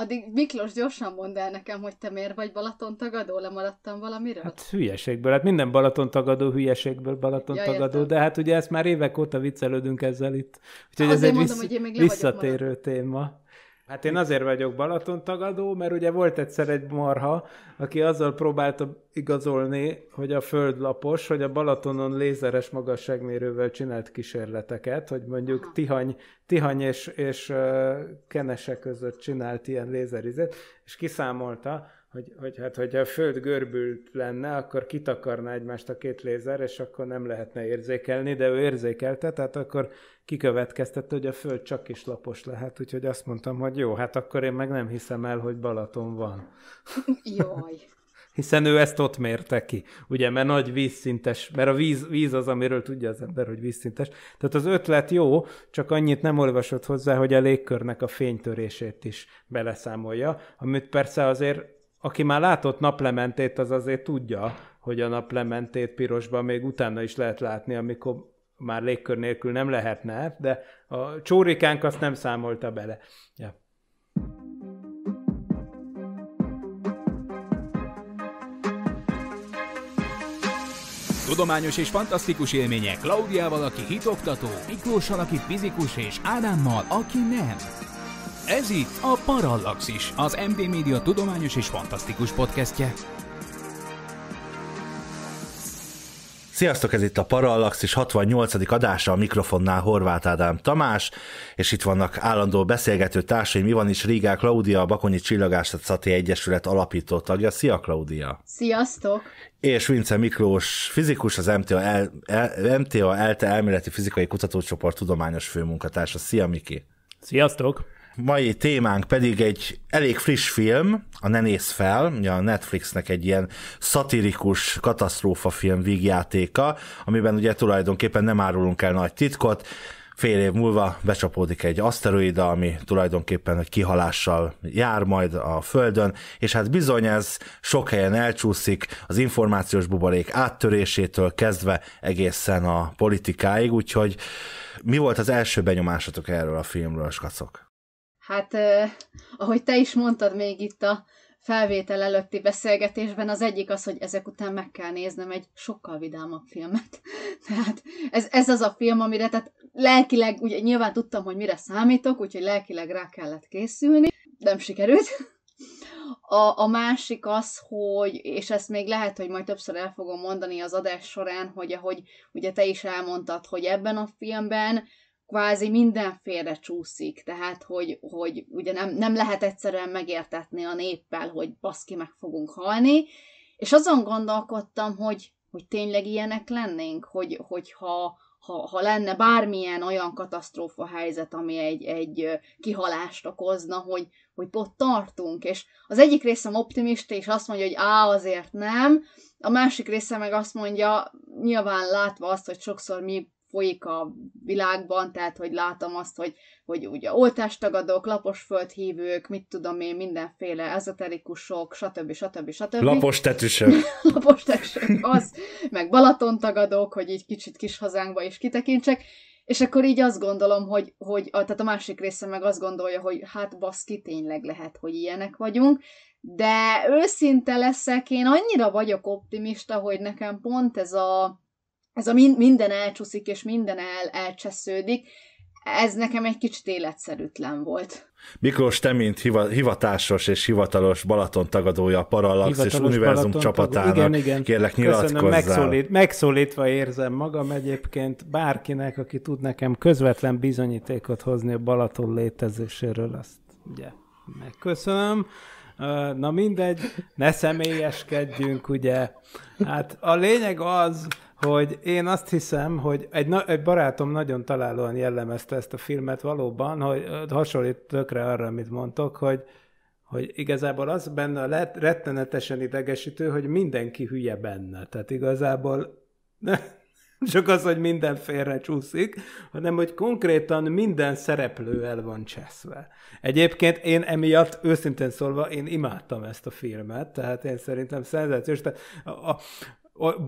Addig Miklós, gyorsan mondd el nekem, hogy te miért vagy Balaton tagadó, lemaradtam valamiről? Hát hülyeségből, hát minden Balaton tagadó hülyeségből Balaton ja, tagadó, értem. de hát ugye ezt már évek óta viccelődünk ezzel itt. Úgyhogy ez egy mondom, vissz- hogy én még visszatérő téma. Hát én azért vagyok Balaton tagadó, mert ugye volt egyszer egy marha, aki azzal próbálta igazolni, hogy a földlapos, hogy a Balatonon lézeres magasságmérővel csinált kísérleteket, hogy mondjuk Tihany, Tihany és, és uh, Kenese között csinált ilyen lézerizet, és kiszámolta, hogy, hogy hát, hogyha a föld görbült lenne, akkor kitakarná egymást a két lézer, és akkor nem lehetne érzékelni, de ő érzékelte, tehát akkor kikövetkeztette, hogy a föld csak is lapos lehet, úgyhogy azt mondtam, hogy jó, hát akkor én meg nem hiszem el, hogy Balaton van. Jaj! Hiszen ő ezt ott mérte ki, ugye, mert nagy vízszintes, mert a víz, víz az, amiről tudja az ember, hogy vízszintes. Tehát az ötlet jó, csak annyit nem olvasott hozzá, hogy a légkörnek a fénytörését is beleszámolja, amit persze azért aki már látott naplementét, az azért tudja, hogy a naplementét pirosban még utána is lehet látni, amikor már légkör nélkül nem lehetne, de a csórikánk azt nem számolta bele. Ja. Tudományos és fantasztikus élmények Klaudiával, aki hitoktató, Miklóssal, aki fizikus, és Ádámmal, aki nem. Ez itt a Parallaxis, az MD Media tudományos és fantasztikus podcastje. Sziasztok, ez itt a Parallaxis 68. adása a mikrofonnál Horváth Ádám Tamás, és itt vannak állandó beszélgető mi van is Rígá Klaudia, a Bakonyi Szati Egyesület alapító tagja. Szia, Klaudia! Sziasztok! És Vince Miklós fizikus, az MTA, el, el, MTA ELTE elméleti fizikai kutatócsoport tudományos főmunkatársa. Szia, Miki! Sziasztok! Mai témánk pedig egy elég friss film, a Ne néz fel, a Netflixnek egy ilyen szatirikus katasztrófa film vígjátéka, amiben ugye tulajdonképpen nem árulunk el nagy titkot, fél év múlva becsapódik egy aszteroida, ami tulajdonképpen egy kihalással jár majd a Földön, és hát bizony ez sok helyen elcsúszik, az információs buborék áttörésétől kezdve egészen a politikáig, úgyhogy mi volt az első benyomásatok erről a filmről, skacok? Hát, eh, ahogy te is mondtad még itt a felvétel előtti beszélgetésben, az egyik az, hogy ezek után meg kell néznem egy sokkal vidámabb filmet. tehát ez, ez az a film, amire tehát lelkileg, ugye nyilván tudtam, hogy mire számítok, úgyhogy lelkileg rá kellett készülni. Nem sikerült. A, a másik az, hogy, és ezt még lehet, hogy majd többször el fogom mondani az adás során, hogy ahogy ugye te is elmondtad, hogy ebben a filmben kvázi mindenféle csúszik, tehát hogy, hogy ugye nem, nem lehet egyszerűen megértetni a néppel, hogy baszki meg fogunk halni, és azon gondolkodtam, hogy, hogy tényleg ilyenek lennénk, hogy, hogyha ha, ha lenne bármilyen olyan katasztrófa helyzet, ami egy, egy kihalást okozna, hogy, hogy ott tartunk. És az egyik részem optimista, és azt mondja, hogy á, azért nem. A másik része meg azt mondja, nyilván látva azt, hogy sokszor mi folyik a világban, tehát hogy látom azt, hogy, hogy ugye oltástagadók, laposföldhívők, mit tudom én, mindenféle ezoterikusok, stb. stb. stb. Lapos tetűsök. lapos tetűsök, az, meg Balatontagadók, hogy így kicsit kis hazánkba is kitekintsek, és akkor így azt gondolom, hogy, hogy a, tehát a másik része meg azt gondolja, hogy hát baszki, tényleg lehet, hogy ilyenek vagyunk, de őszinte leszek, én annyira vagyok optimista, hogy nekem pont ez a, ez a min- minden elcsúszik, és minden el, elcsesződik, ez nekem egy kicsit életszerűtlen volt. Miklós, te, mint hiva, hivatásos és hivatalos Balaton tagadója a Parallax és Univerzum Balaton csapatának, igen, igen. kérlek nyilatkozzál. Megszólít, megszólítva érzem magam egyébként bárkinek, aki tud nekem közvetlen bizonyítékot hozni a Balaton létezéséről, azt ugye megköszönöm. Na mindegy, ne személyeskedjünk, ugye. Hát a lényeg az, hogy én azt hiszem, hogy egy, na- egy barátom nagyon találóan jellemezte ezt a filmet valóban, hogy hasonlít tökre arra, amit mondtok, hogy, hogy igazából az benne lett rettenetesen idegesítő, hogy mindenki hülye benne. Tehát igazából nem csak az, hogy minden félre csúszik, hanem hogy konkrétan minden szereplő el van cseszve. Egyébként én emiatt, őszintén szólva, én imádtam ezt a filmet, tehát én szerintem szenzációs. Tehát a, a,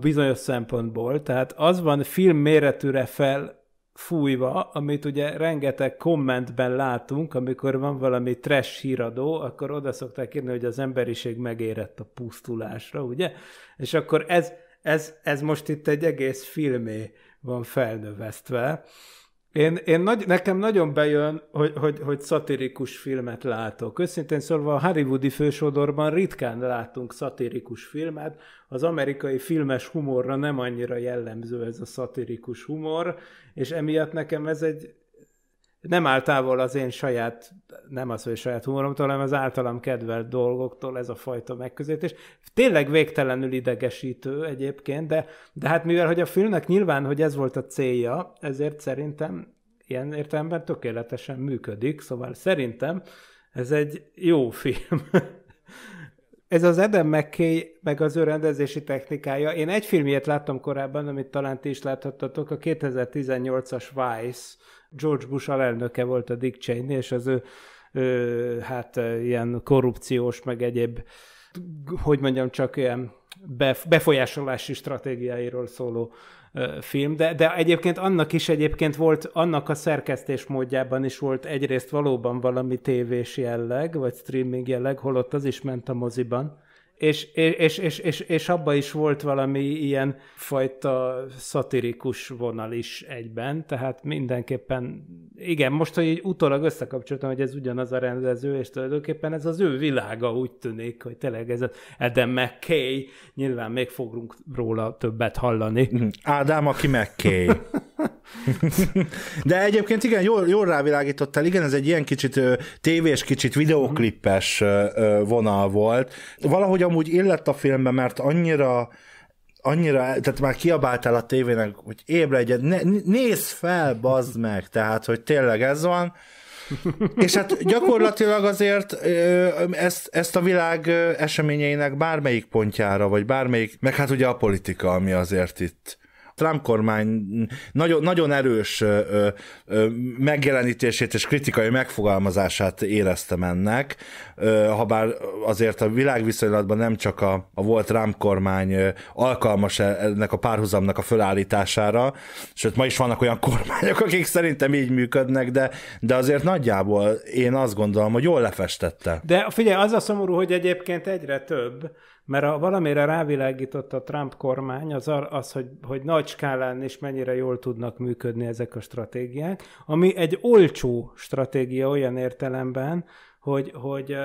bizonyos szempontból. Tehát az van film méretűre fel fújva, amit ugye rengeteg kommentben látunk, amikor van valami trash híradó, akkor oda szokták írni, hogy az emberiség megérett a pusztulásra, ugye? És akkor ez, ez, ez most itt egy egész filmé van felnövesztve. Én, én nagy, nekem nagyon bejön, hogy, hogy, hogy szatirikus filmet látok. Őszintén szólva a Hollywoodi fősodorban ritkán látunk szatirikus filmet. Az amerikai filmes humorra nem annyira jellemző ez a szatirikus humor, és emiatt nekem ez egy, nem áll távol az én saját, nem az, hogy saját humoromtól, hanem az általam kedvelt dolgoktól ez a fajta megközelítés. Tényleg végtelenül idegesítő egyébként, de, de hát mivel, hogy a filmnek nyilván, hogy ez volt a célja, ezért szerintem ilyen értelemben tökéletesen működik, szóval szerintem ez egy jó film ez az Adam McKay, meg az ő rendezési technikája. Én egy filmjét láttam korábban, amit talán ti is láthattatok, a 2018-as Vice. George Bush alelnöke volt a Dick Cheney, és az ő, ő hát ilyen korrupciós, meg egyéb, hogy mondjam, csak ilyen befolyásolási stratégiáiról szóló film, de, de egyébként annak is egyébként volt, annak a szerkesztés módjában is volt egyrészt valóban valami tévés jelleg, vagy streaming jelleg, holott az is ment a moziban és, és, és, és, és abba is volt valami ilyen fajta szatirikus vonal is egyben, tehát mindenképpen, igen, most, hogy így utólag összekapcsoltam, hogy ez ugyanaz a rendező, és tulajdonképpen ez az ő világa úgy tűnik, hogy tényleg ez az Adam McKay, nyilván még fogunk róla többet hallani. Mhm. Ádám, aki McKay. De egyébként igen, jól, jól rávilágítottál, igen, ez egy ilyen kicsit tévés, kicsit videoklippes vonal volt. Valahogy amúgy illett a filmbe, mert annyira annyira, tehát már kiabáltál a tévének, hogy ébredjen, ne, nézd fel, bazd meg, tehát, hogy tényleg ez van. És hát gyakorlatilag azért ezt, ezt a világ eseményeinek bármelyik pontjára, vagy bármelyik, meg hát ugye a politika, ami azért itt Trump kormány nagyon, nagyon erős megjelenítését és kritikai megfogalmazását éreztem ennek, ha bár azért a világviszonylatban nem csak a, a volt Trump kormány alkalmas e, ennek a párhuzamnak a fölállítására, sőt ma is vannak olyan kormányok, akik szerintem így működnek, de, de azért nagyjából én azt gondolom, hogy jól lefestette. De figyelj, az a szomorú, hogy egyébként egyre több, mert a, valamire rávilágított a Trump kormány az, az hogy, hogy nagy skálán is mennyire jól tudnak működni ezek a stratégiák, ami egy olcsó stratégia olyan értelemben, hogy, hogy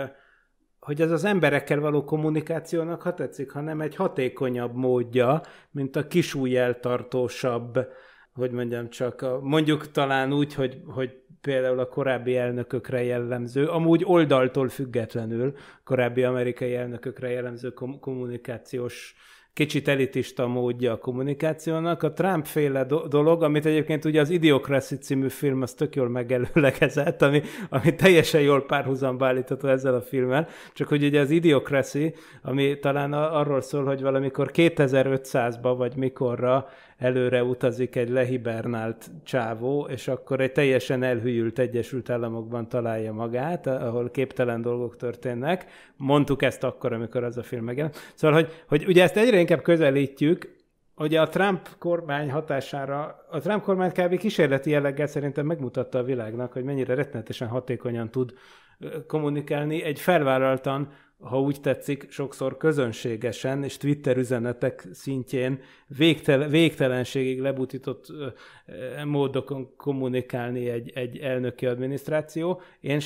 hogy ez az emberekkel való kommunikációnak, ha tetszik, hanem egy hatékonyabb módja, mint a kisúj tartósabb, hogy mondjam csak, a, mondjuk talán úgy, hogy, hogy például a korábbi elnökökre jellemző, amúgy oldaltól függetlenül korábbi amerikai elnökökre jellemző kom- kommunikációs kicsit elitista módja a kommunikációnak. A Trump féle do- dolog, amit egyébként ugye az Idiocracy című film az tök jól megelőlegezett, ami, ami teljesen jól párhuzamba állítható ezzel a filmmel, csak hogy ugye az Idiocracy, ami talán arról szól, hogy valamikor 2500-ba vagy mikorra előre utazik egy lehibernált csávó, és akkor egy teljesen elhűlt Egyesült Államokban találja magát, ahol képtelen dolgok történnek. Mondtuk ezt akkor, amikor az a film megjelent. Szóval, hogy, hogy ugye ezt egyre inkább közelítjük, hogy a Trump kormány hatására, a Trump kormány kb. kísérleti jelleggel szerintem megmutatta a világnak, hogy mennyire rettenetesen hatékonyan tud kommunikálni egy felvállaltan ha úgy tetszik, sokszor közönségesen és Twitter üzenetek szintjén végtel, végtelenségig lebutított módokon kommunikálni egy, egy elnöki adminisztráció. Én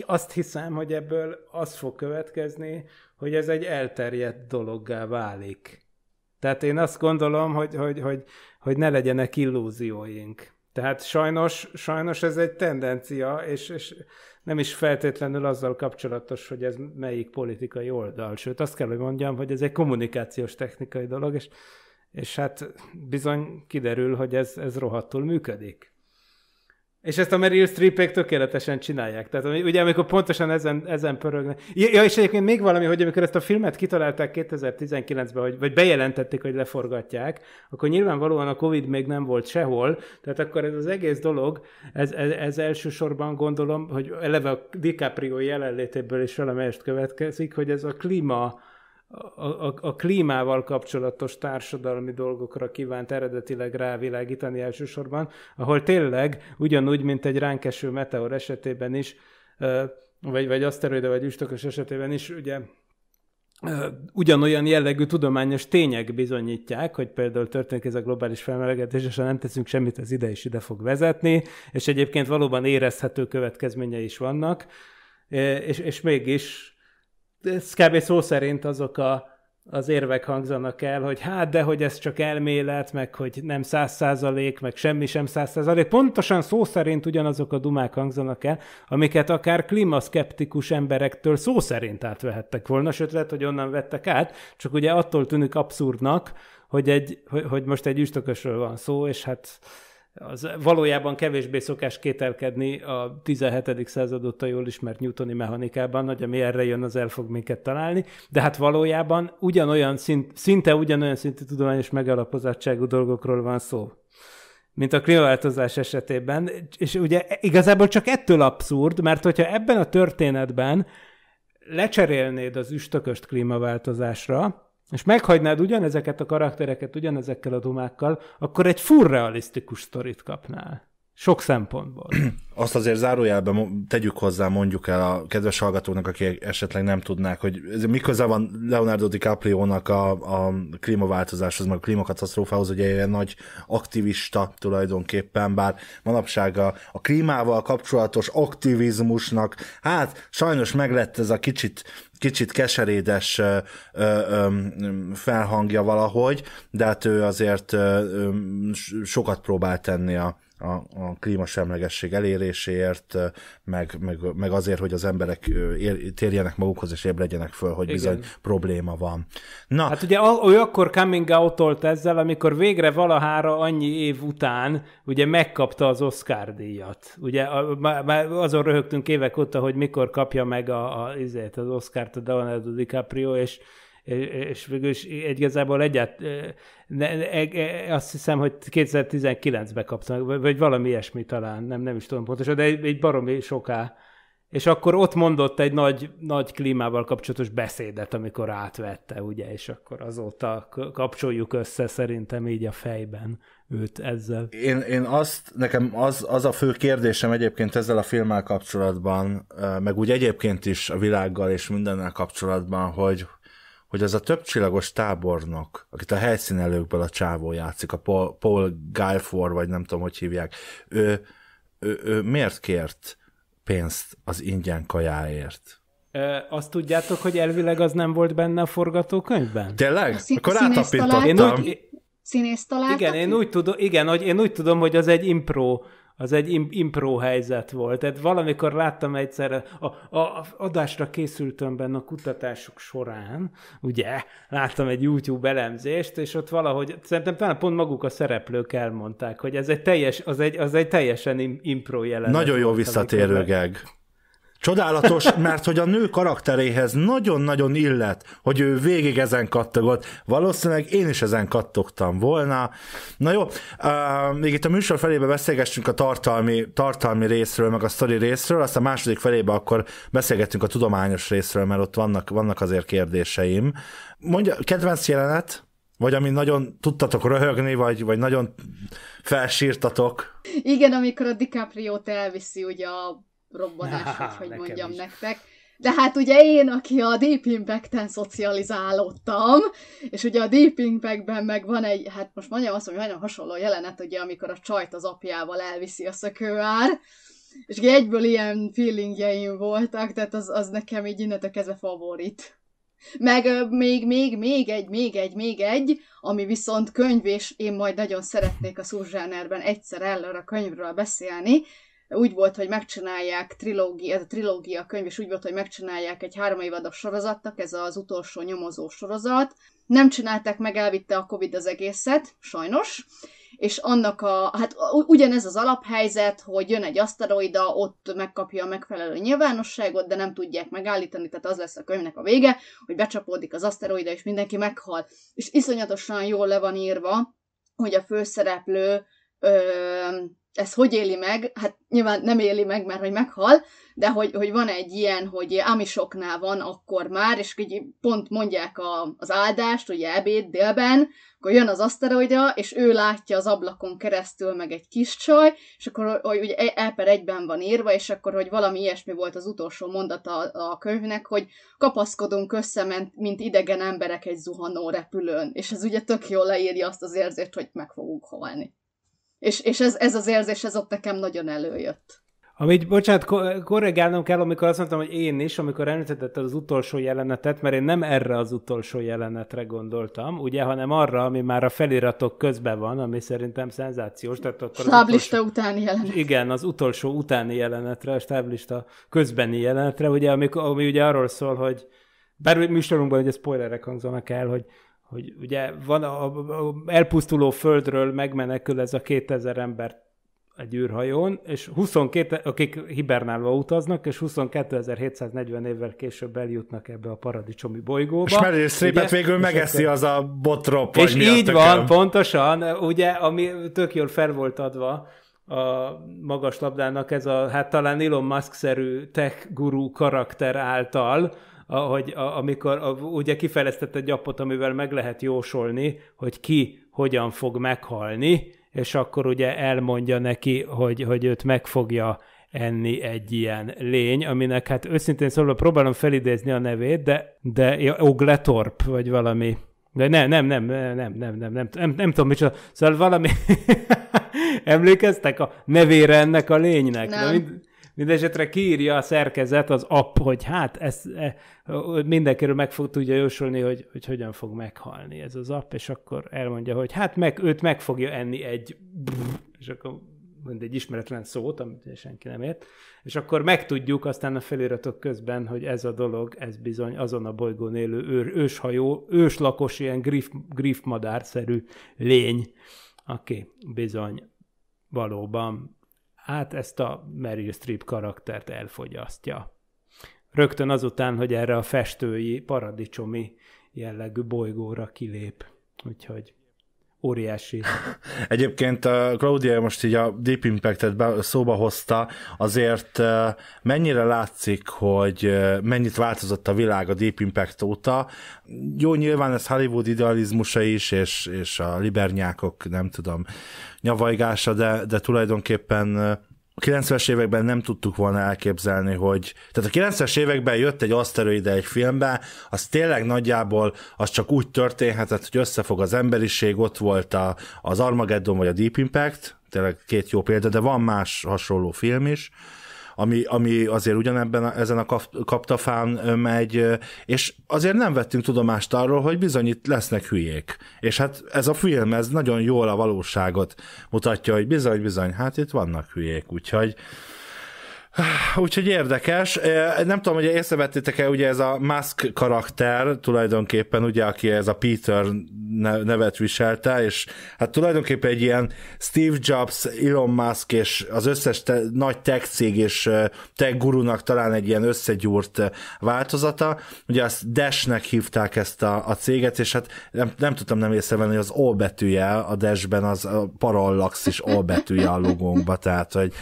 azt hiszem, hogy ebből az fog következni, hogy ez egy elterjedt dologgá válik. Tehát én azt gondolom, hogy, hogy, hogy, hogy ne legyenek illúzióink. Tehát sajnos, sajnos ez egy tendencia, és, és nem is feltétlenül azzal kapcsolatos, hogy ez melyik politikai oldal. Sőt, azt kell, hogy mondjam, hogy ez egy kommunikációs technikai dolog, és, és hát bizony kiderül, hogy ez, ez rohadtul működik. És ezt a Meryl streepek tökéletesen csinálják. Tehát ugye amikor pontosan ezen, ezen pörögnek. Ja, és egyébként még valami, hogy amikor ezt a filmet kitalálták 2019-ben, hogy, vagy bejelentették, hogy leforgatják, akkor nyilvánvalóan a Covid még nem volt sehol, tehát akkor ez az egész dolog, ez, ez, ez elsősorban gondolom, hogy eleve a DiCaprio jelenlétéből is valamelyest következik, hogy ez a klíma a, a, a klímával kapcsolatos társadalmi dolgokra kívánt eredetileg rávilágítani elsősorban, ahol tényleg ugyanúgy, mint egy ránk eső meteor esetében is, vagy, vagy aszteroida, vagy üstökös esetében is, ugye ugyanolyan jellegű tudományos tények bizonyítják, hogy például történik ez a globális felmelegedés, és ha nem teszünk semmit, az ide is ide fog vezetni, és egyébként valóban érezhető következményei is vannak, és, és mégis ez kb. szó szerint azok a, az érvek hangzanak el, hogy hát, de hogy ez csak elmélet, meg hogy nem száz százalék, meg semmi sem száz százalék. Pontosan szó szerint ugyanazok a dumák hangzanak el, amiket akár klímaszkeptikus emberektől szó szerint átvehettek volna, sőt lehet, hogy onnan vettek át, csak ugye attól tűnik abszurdnak, hogy, egy, hogy, hogy most egy üstökösről van szó, és hát az valójában kevésbé szokás kételkedni a 17. század óta jól ismert newtoni mechanikában, hogy ami erre jön, az el fog minket találni, de hát valójában ugyanolyan szint, szinte ugyanolyan szintű tudományos megalapozottságú dolgokról van szó mint a klímaváltozás esetében, és ugye igazából csak ettől abszurd, mert hogyha ebben a történetben lecserélnéd az üstököst klímaváltozásra, és meghagynád ugyanezeket a karaktereket ugyanezekkel a domákkal, akkor egy full realisztikus sztorit kapnál. Sok szempontból. Azt azért zárójelben tegyük hozzá mondjuk el a kedves hallgatóknak, akik esetleg nem tudnák, hogy miközben van Leonardo DiCaprio-nak a, a klímaváltozáshoz, meg a klímakatasztrófához, ugye egy nagy aktivista tulajdonképpen, bár manapság a, a klímával kapcsolatos aktivizmusnak, hát sajnos meglett ez a kicsit kicsit keserédes ö, ö, felhangja valahogy, de hát ő azért ö, sokat próbál tenni a, a, a klímasemlegesség eléréséért, meg, meg, meg azért, hogy az emberek ér, térjenek magukhoz és ébredjenek föl, hogy Igen. bizony probléma van. Na, hát ugye ő akkor coming out ezzel, amikor végre valahára annyi év után ugye megkapta az Oscar díjat. Ugye már azon röhögtünk évek óta, hogy mikor kapja meg a, a, az Oscar-t a Leonardo DiCaprio, és és végül is egy igazából egyet, ne, ne, e, e, azt hiszem, hogy 2019-ben kaptam, vagy valami ilyesmi talán, nem, nem is tudom pontosan, de egy, egy baromi soká. És akkor ott mondott egy nagy, nagy klímával kapcsolatos beszédet, amikor átvette, ugye, és akkor azóta kapcsoljuk össze szerintem így a fejben őt ezzel. Én, én azt, nekem az, az a fő kérdésem egyébként ezzel a filmmel kapcsolatban, meg úgy egyébként is a világgal és mindennel kapcsolatban, hogy hogy az a többcsillagos tábornok, akit a helyszínelőkből a csávó játszik, a Paul, Paul Guilford, vagy nem tudom, hogy hívják, ő, ő, ő miért kért pénzt az ingyen kajáért? Ö, azt tudjátok, hogy elvileg az nem volt benne a forgatókönyvben? Tényleg? A szín- Akkor átapítottam. Én úgy, színész találtak? Igen, én úgy tudom, igen, hogy én úgy tudom, hogy az egy impro az egy impro helyzet volt. Tehát valamikor láttam egyszer a, a, a adásra készültömben a kutatások során, ugye, láttam egy YouTube elemzést, és ott valahogy, szerintem talán pont maguk a szereplők elmondták, hogy ez egy, teljes, az egy, az egy teljesen impro jelenet. Nagyon jó visszatérő gag. Csodálatos, mert hogy a nő karakteréhez nagyon-nagyon illet, hogy ő végig ezen kattogott. Valószínűleg én is ezen kattogtam volna. Na jó, uh, még itt a műsor felébe beszélgessünk a tartalmi, tartalmi részről, meg a sztori részről, aztán a második felébe akkor beszélgetünk a tudományos részről, mert ott vannak, vannak azért kérdéseim. Mondja, kedvenc jelenet? Vagy ami nagyon tudtatok röhögni, vagy, vagy nagyon felsírtatok. Igen, amikor a DiCaprio-t elviszi ugye a robbanás, Há, hogy mondjam is. nektek. De hát ugye én, aki a Deep Impact-en szocializálódtam, és ugye a Deep Impact-ben meg van egy, hát most mondjam azt, hogy nagyon hasonló jelenet, ugye, amikor a csajt az apjával elviszi a szökőár, és ugye egyből ilyen feelingjeim voltak, tehát az, az nekem így innentől kezdve favorit. Meg még, még, még egy, még egy, még egy, ami viszont könyv, és én majd nagyon szeretnék a Szúzsánerben egyszer erről a könyvről beszélni, úgy volt, hogy megcsinálják trilógia, ez a trilógia könyv, és úgy volt, hogy megcsinálják egy három évados sorozatnak, ez az utolsó nyomozó sorozat. Nem csinálták meg, elvitte a Covid az egészet, sajnos, és annak a, hát ugyanez az alaphelyzet, hogy jön egy aszteroida, ott megkapja a megfelelő nyilvánosságot, de nem tudják megállítani, tehát az lesz a könyvnek a vége, hogy becsapódik az aszteroida, és mindenki meghal. És iszonyatosan jól le van írva, hogy a főszereplő ez hogy éli meg, hát nyilván nem éli meg, mert hogy meghal, de hogy, hogy van egy ilyen, hogy amisoknál van akkor már, és így pont mondják a, az áldást, ugye ebéd délben, akkor jön az aszteroida, és ő látja az ablakon keresztül meg egy kis csaj, és akkor hogy ugye elper per egyben van írva, és akkor, hogy valami ilyesmi volt az utolsó mondata a, a könyvnek, hogy kapaszkodunk össze, mint idegen emberek egy zuhanó repülőn, és ez ugye tök jól leírja azt az érzést, hogy meg fogunk halni. És, és ez, ez az érzés, ez ott nekem nagyon előjött. Amit, bocsánat, korrigálnom kell, amikor azt mondtam, hogy én is, amikor említetted az utolsó jelenetet, mert én nem erre az utolsó jelenetre gondoltam, ugye, hanem arra, ami már a feliratok közben van, ami szerintem szenzációs. Tehát akkor stáblista utolsó, utáni jelenet. Igen, az utolsó utáni jelenetre, a stáblista közbeni jelenetre, ugye, ami, ami ugye arról szól, hogy bár műsorunkban ugye spoilerek hangzanak el, hogy hogy ugye van a, a, a elpusztuló földről megmenekül ez a 2000 ember egy űrhajón, és 22, akik hibernálva utaznak, és 22.740 évvel később eljutnak ebbe a paradicsomi bolygóba. És Meryl Streepet végül megeszi az a botrop, És így van, pontosan, ugye, ami tök jól fel volt adva, a magas labdának ez a, hát talán Elon Musk-szerű tech guru karakter által, ahogy, a, amikor a, ugye kifejlesztett egy appot, amivel meg lehet jósolni, hogy ki hogyan fog meghalni, és akkor ugye elmondja neki, hogy, hogy őt meg fogja enni egy ilyen lény, aminek hát őszintén szólva próbálom felidézni a nevét, de, de ja, Ogletorp, vagy valami. De nem, nem, nem, nem, nem, nem, nem, nem, nem, nem tudom micsoda. Szóval valami... Emlékeztek a nevére ennek a lénynek? Nem. De mind... Mindenesetre kiírja a szerkezet az app, hogy hát ezt e, mindenkiről meg fog tudja jósolni, hogy, hogy hogyan fog meghalni ez az app, és akkor elmondja, hogy hát meg, őt meg fogja enni egy és akkor mond egy ismeretlen szót, amit senki nem ért, és akkor megtudjuk aztán a feliratok közben, hogy ez a dolog, ez bizony azon a bolygón élő őr, őshajó, őslakos, ilyen grif, grifmadárszerű lény, aki bizony valóban hát ezt a Meryl Streep karaktert elfogyasztja. Rögtön azután, hogy erre a festői, paradicsomi jellegű bolygóra kilép. Úgyhogy óriási. Egyébként uh, Claudia most így a Deep Impact-et be, szóba hozta, azért uh, mennyire látszik, hogy uh, mennyit változott a világ a Deep Impact óta. Jó, nyilván ez Hollywood idealizmusa is, és, és a libernyákok, nem tudom, nyavajgása, de, de tulajdonképpen a 90-es években nem tudtuk volna elképzelni, hogy... Tehát a 90-es években jött egy aszteroide egy filmbe, az tényleg nagyjából az csak úgy történhetett, hogy összefog az emberiség, ott volt a, az Armageddon vagy a Deep Impact, tényleg két jó példa, de van más hasonló film is, ami, ami azért ugyanebben a, ezen a kap, kaptafán megy, és azért nem vettünk tudomást arról, hogy bizony itt lesznek hülyék. És hát ez a film, ez nagyon jól a valóságot mutatja, hogy bizony, bizony, hát itt vannak hülyék, úgyhogy Úgyhogy érdekes. Nem tudom, hogy észrevettétek-e, ugye ez a Musk karakter tulajdonképpen, ugye, aki ez a Peter nevet viselte, és hát tulajdonképpen egy ilyen Steve Jobs, Elon Musk és az összes te, nagy tech cég és tech gurunak talán egy ilyen összegyúrt változata. Ugye azt Dashnek hívták ezt a, a céget, és hát nem, nem tudtam nem észrevenni, hogy az O betűje a Dashben az a parallax is O betűje a logónkba, tehát hogy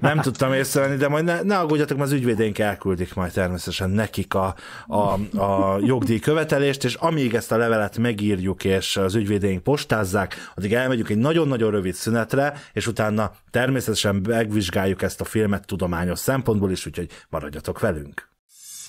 nem tudtam észrevenni, de majd ne, ne aggódjatok, mert az ügyvédénk elküldik majd természetesen nekik a, a, a jogdíj követelést, és amíg ezt a levelet megírjuk, és az ügyvédénk postázzák, addig elmegyünk egy nagyon-nagyon rövid szünetre, és utána természetesen megvizsgáljuk ezt a filmet tudományos szempontból is, úgyhogy maradjatok velünk.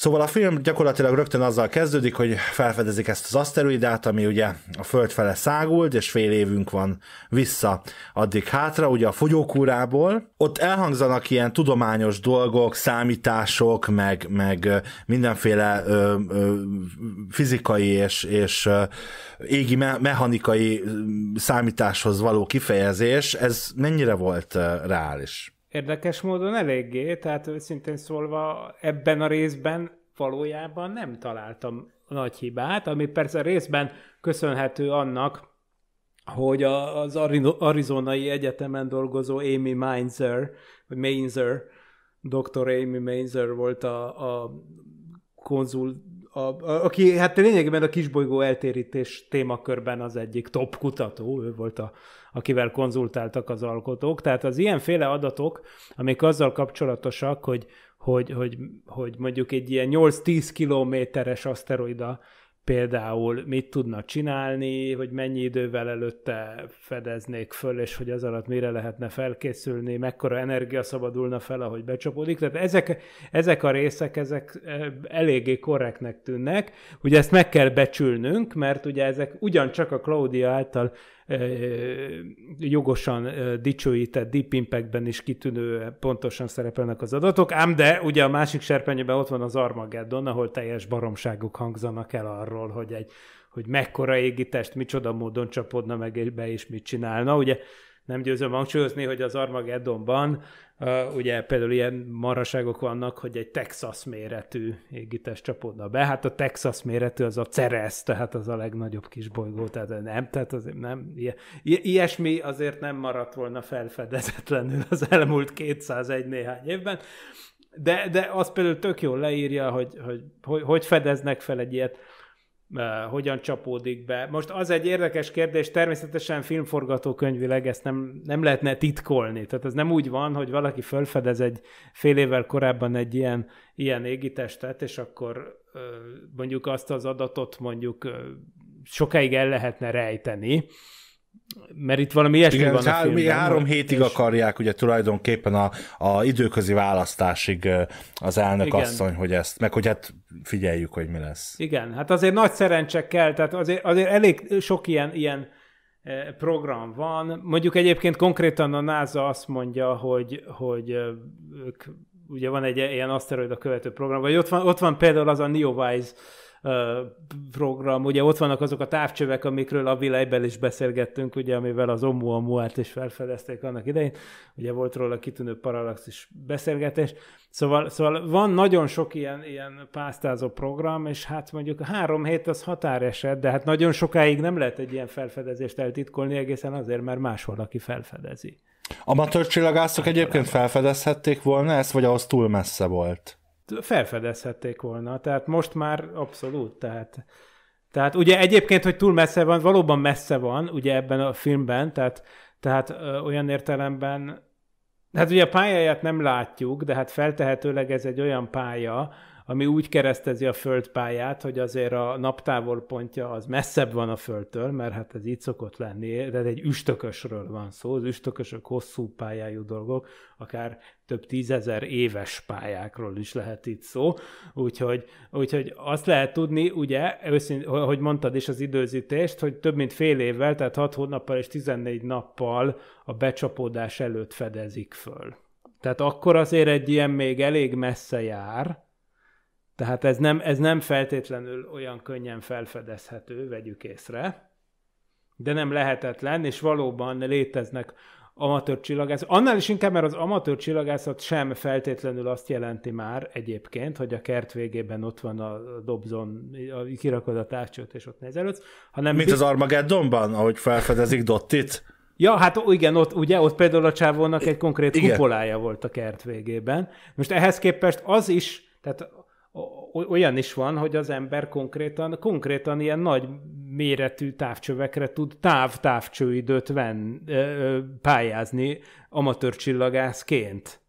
Szóval a film gyakorlatilag rögtön azzal kezdődik, hogy felfedezik ezt az aszteroidát, ami ugye a föld fele szágult, és fél évünk van vissza addig hátra, ugye a fogyókúrából. Ott elhangzanak ilyen tudományos dolgok, számítások, meg, meg mindenféle ö, ö, fizikai és, és égi me- mechanikai számításhoz való kifejezés. Ez mennyire volt reális? Érdekes módon eléggé, tehát őszintén szólva ebben a részben valójában nem találtam nagy hibát, ami persze részben köszönhető annak, hogy az Arizonai Egyetemen dolgozó Amy Mainzer, vagy Mainzer, dr. Amy Mainzer volt a, a konzul a, a, aki hát lényegében a kisbolygó eltérítés témakörben az egyik top kutató, ő volt a, akivel konzultáltak az alkotók. Tehát az ilyenféle adatok, amik azzal kapcsolatosak, hogy, hogy, hogy, hogy mondjuk egy ilyen 8-10 kilométeres aszteroida például mit tudna csinálni, hogy mennyi idővel előtte fedeznék föl, és hogy az alatt mire lehetne felkészülni, mekkora energia szabadulna fel, ahogy becsapódik. Tehát ezek, ezek a részek, ezek e, eléggé korrektnek tűnnek. Ugye ezt meg kell becsülnünk, mert ugye ezek ugyancsak a Claudia által jogosan dicsőített Deep Impact-ben is kitűnő pontosan szerepelnek az adatok, ám de ugye a másik serpenyőben ott van az Armageddon, ahol teljes baromságok hangzanak el arról, hogy egy hogy mekkora égitest, micsoda módon csapodna meg be, és mit csinálna. Ugye nem győzöm hangsúlyozni, hogy az Armageddonban uh, ugye például ilyen maraságok vannak, hogy egy Texas méretű égítés csapódna be. Hát a Texas méretű az a Ceres, tehát az a legnagyobb kis bolygó, tehát nem, tehát azért nem, ilyesmi azért nem maradt volna felfedezetlenül az elmúlt 201 néhány évben. De, de az például tök jól leírja, hogy hogy, hogy hogy fedeznek fel egy ilyet hogyan csapódik be. Most az egy érdekes kérdés, természetesen filmforgatókönyvileg ezt nem, nem lehetne titkolni. Tehát ez nem úgy van, hogy valaki fölfedez egy fél évvel korábban egy ilyen, ilyen égitestet, és akkor mondjuk azt az adatot mondjuk sokáig el lehetne rejteni, mert itt valami ilyesmi Igen, van a filmben. Még három hétig és... akarják ugye tulajdonképpen a, a időközi választásig az elnök Igen. asszony, hogy ezt, meg hogy hát figyeljük, hogy mi lesz. Igen, hát azért nagy szerencse kell, tehát azért, azért elég sok ilyen, ilyen program van. Mondjuk egyébként konkrétan a NASA azt mondja, hogy, hogy ők, ugye van egy ilyen aszteroida követő program, vagy ott van, ott van például az a Neowise program. Ugye ott vannak azok a távcsövek, amikről a világban is beszélgettünk, ugye, amivel az Oumuamua-t is felfedezték annak idején. Ugye volt róla kitűnő paralaxis beszélgetés. Szóval, szóval van nagyon sok ilyen, ilyen pásztázó program, és hát mondjuk három hét az határeset, de hát nagyon sokáig nem lehet egy ilyen felfedezést eltitkolni egészen azért, mert máshol aki felfedezi. Amatőr csillagászok egyébként felfedezhették volna ezt, vagy ahhoz túl messze volt? felfedezhették volna. Tehát most már abszolút, tehát tehát ugye egyébként, hogy túl messze van, valóban messze van, ugye ebben a filmben, tehát, tehát ö, olyan értelemben, hát ugye a pályáját nem látjuk, de hát feltehetőleg ez egy olyan pálya, ami úgy keresztezi a földpályát, hogy azért a naptávolpontja az messzebb van a földtől, mert hát ez így szokott lenni, de egy üstökösről van szó, az üstökösök hosszú pályájú dolgok, akár több tízezer éves pályákról is lehet itt szó, úgyhogy, úgyhogy azt lehet tudni, ugye, őszint, hogy mondtad is az időzítést, hogy több mint fél évvel, tehát 6 hónappal és 14 nappal a becsapódás előtt fedezik föl. Tehát akkor azért egy ilyen még elég messze jár, tehát ez nem, ez nem feltétlenül olyan könnyen felfedezhető, vegyük észre, de nem lehetetlen, és valóban léteznek amatőr csillagász. Annál is inkább, mert az amatőr csillagászat sem feltétlenül azt jelenti már egyébként, hogy a kert végében ott van a dobzon, a, kirakod a távcsőt, és ott nézelődsz, hanem... Mint az Armageddonban, ahogy felfedezik Dottit? Ja, hát igen, ott, ugye, ott például a csávónak egy konkrét igen. kupolája volt a kert végében. Most ehhez képest az is, tehát olyan is van, hogy az ember konkrétan, konkrétan ilyen nagy méretű távcsövekre tud táv-távcsőidőt ven, pályázni amatőr csillagászként.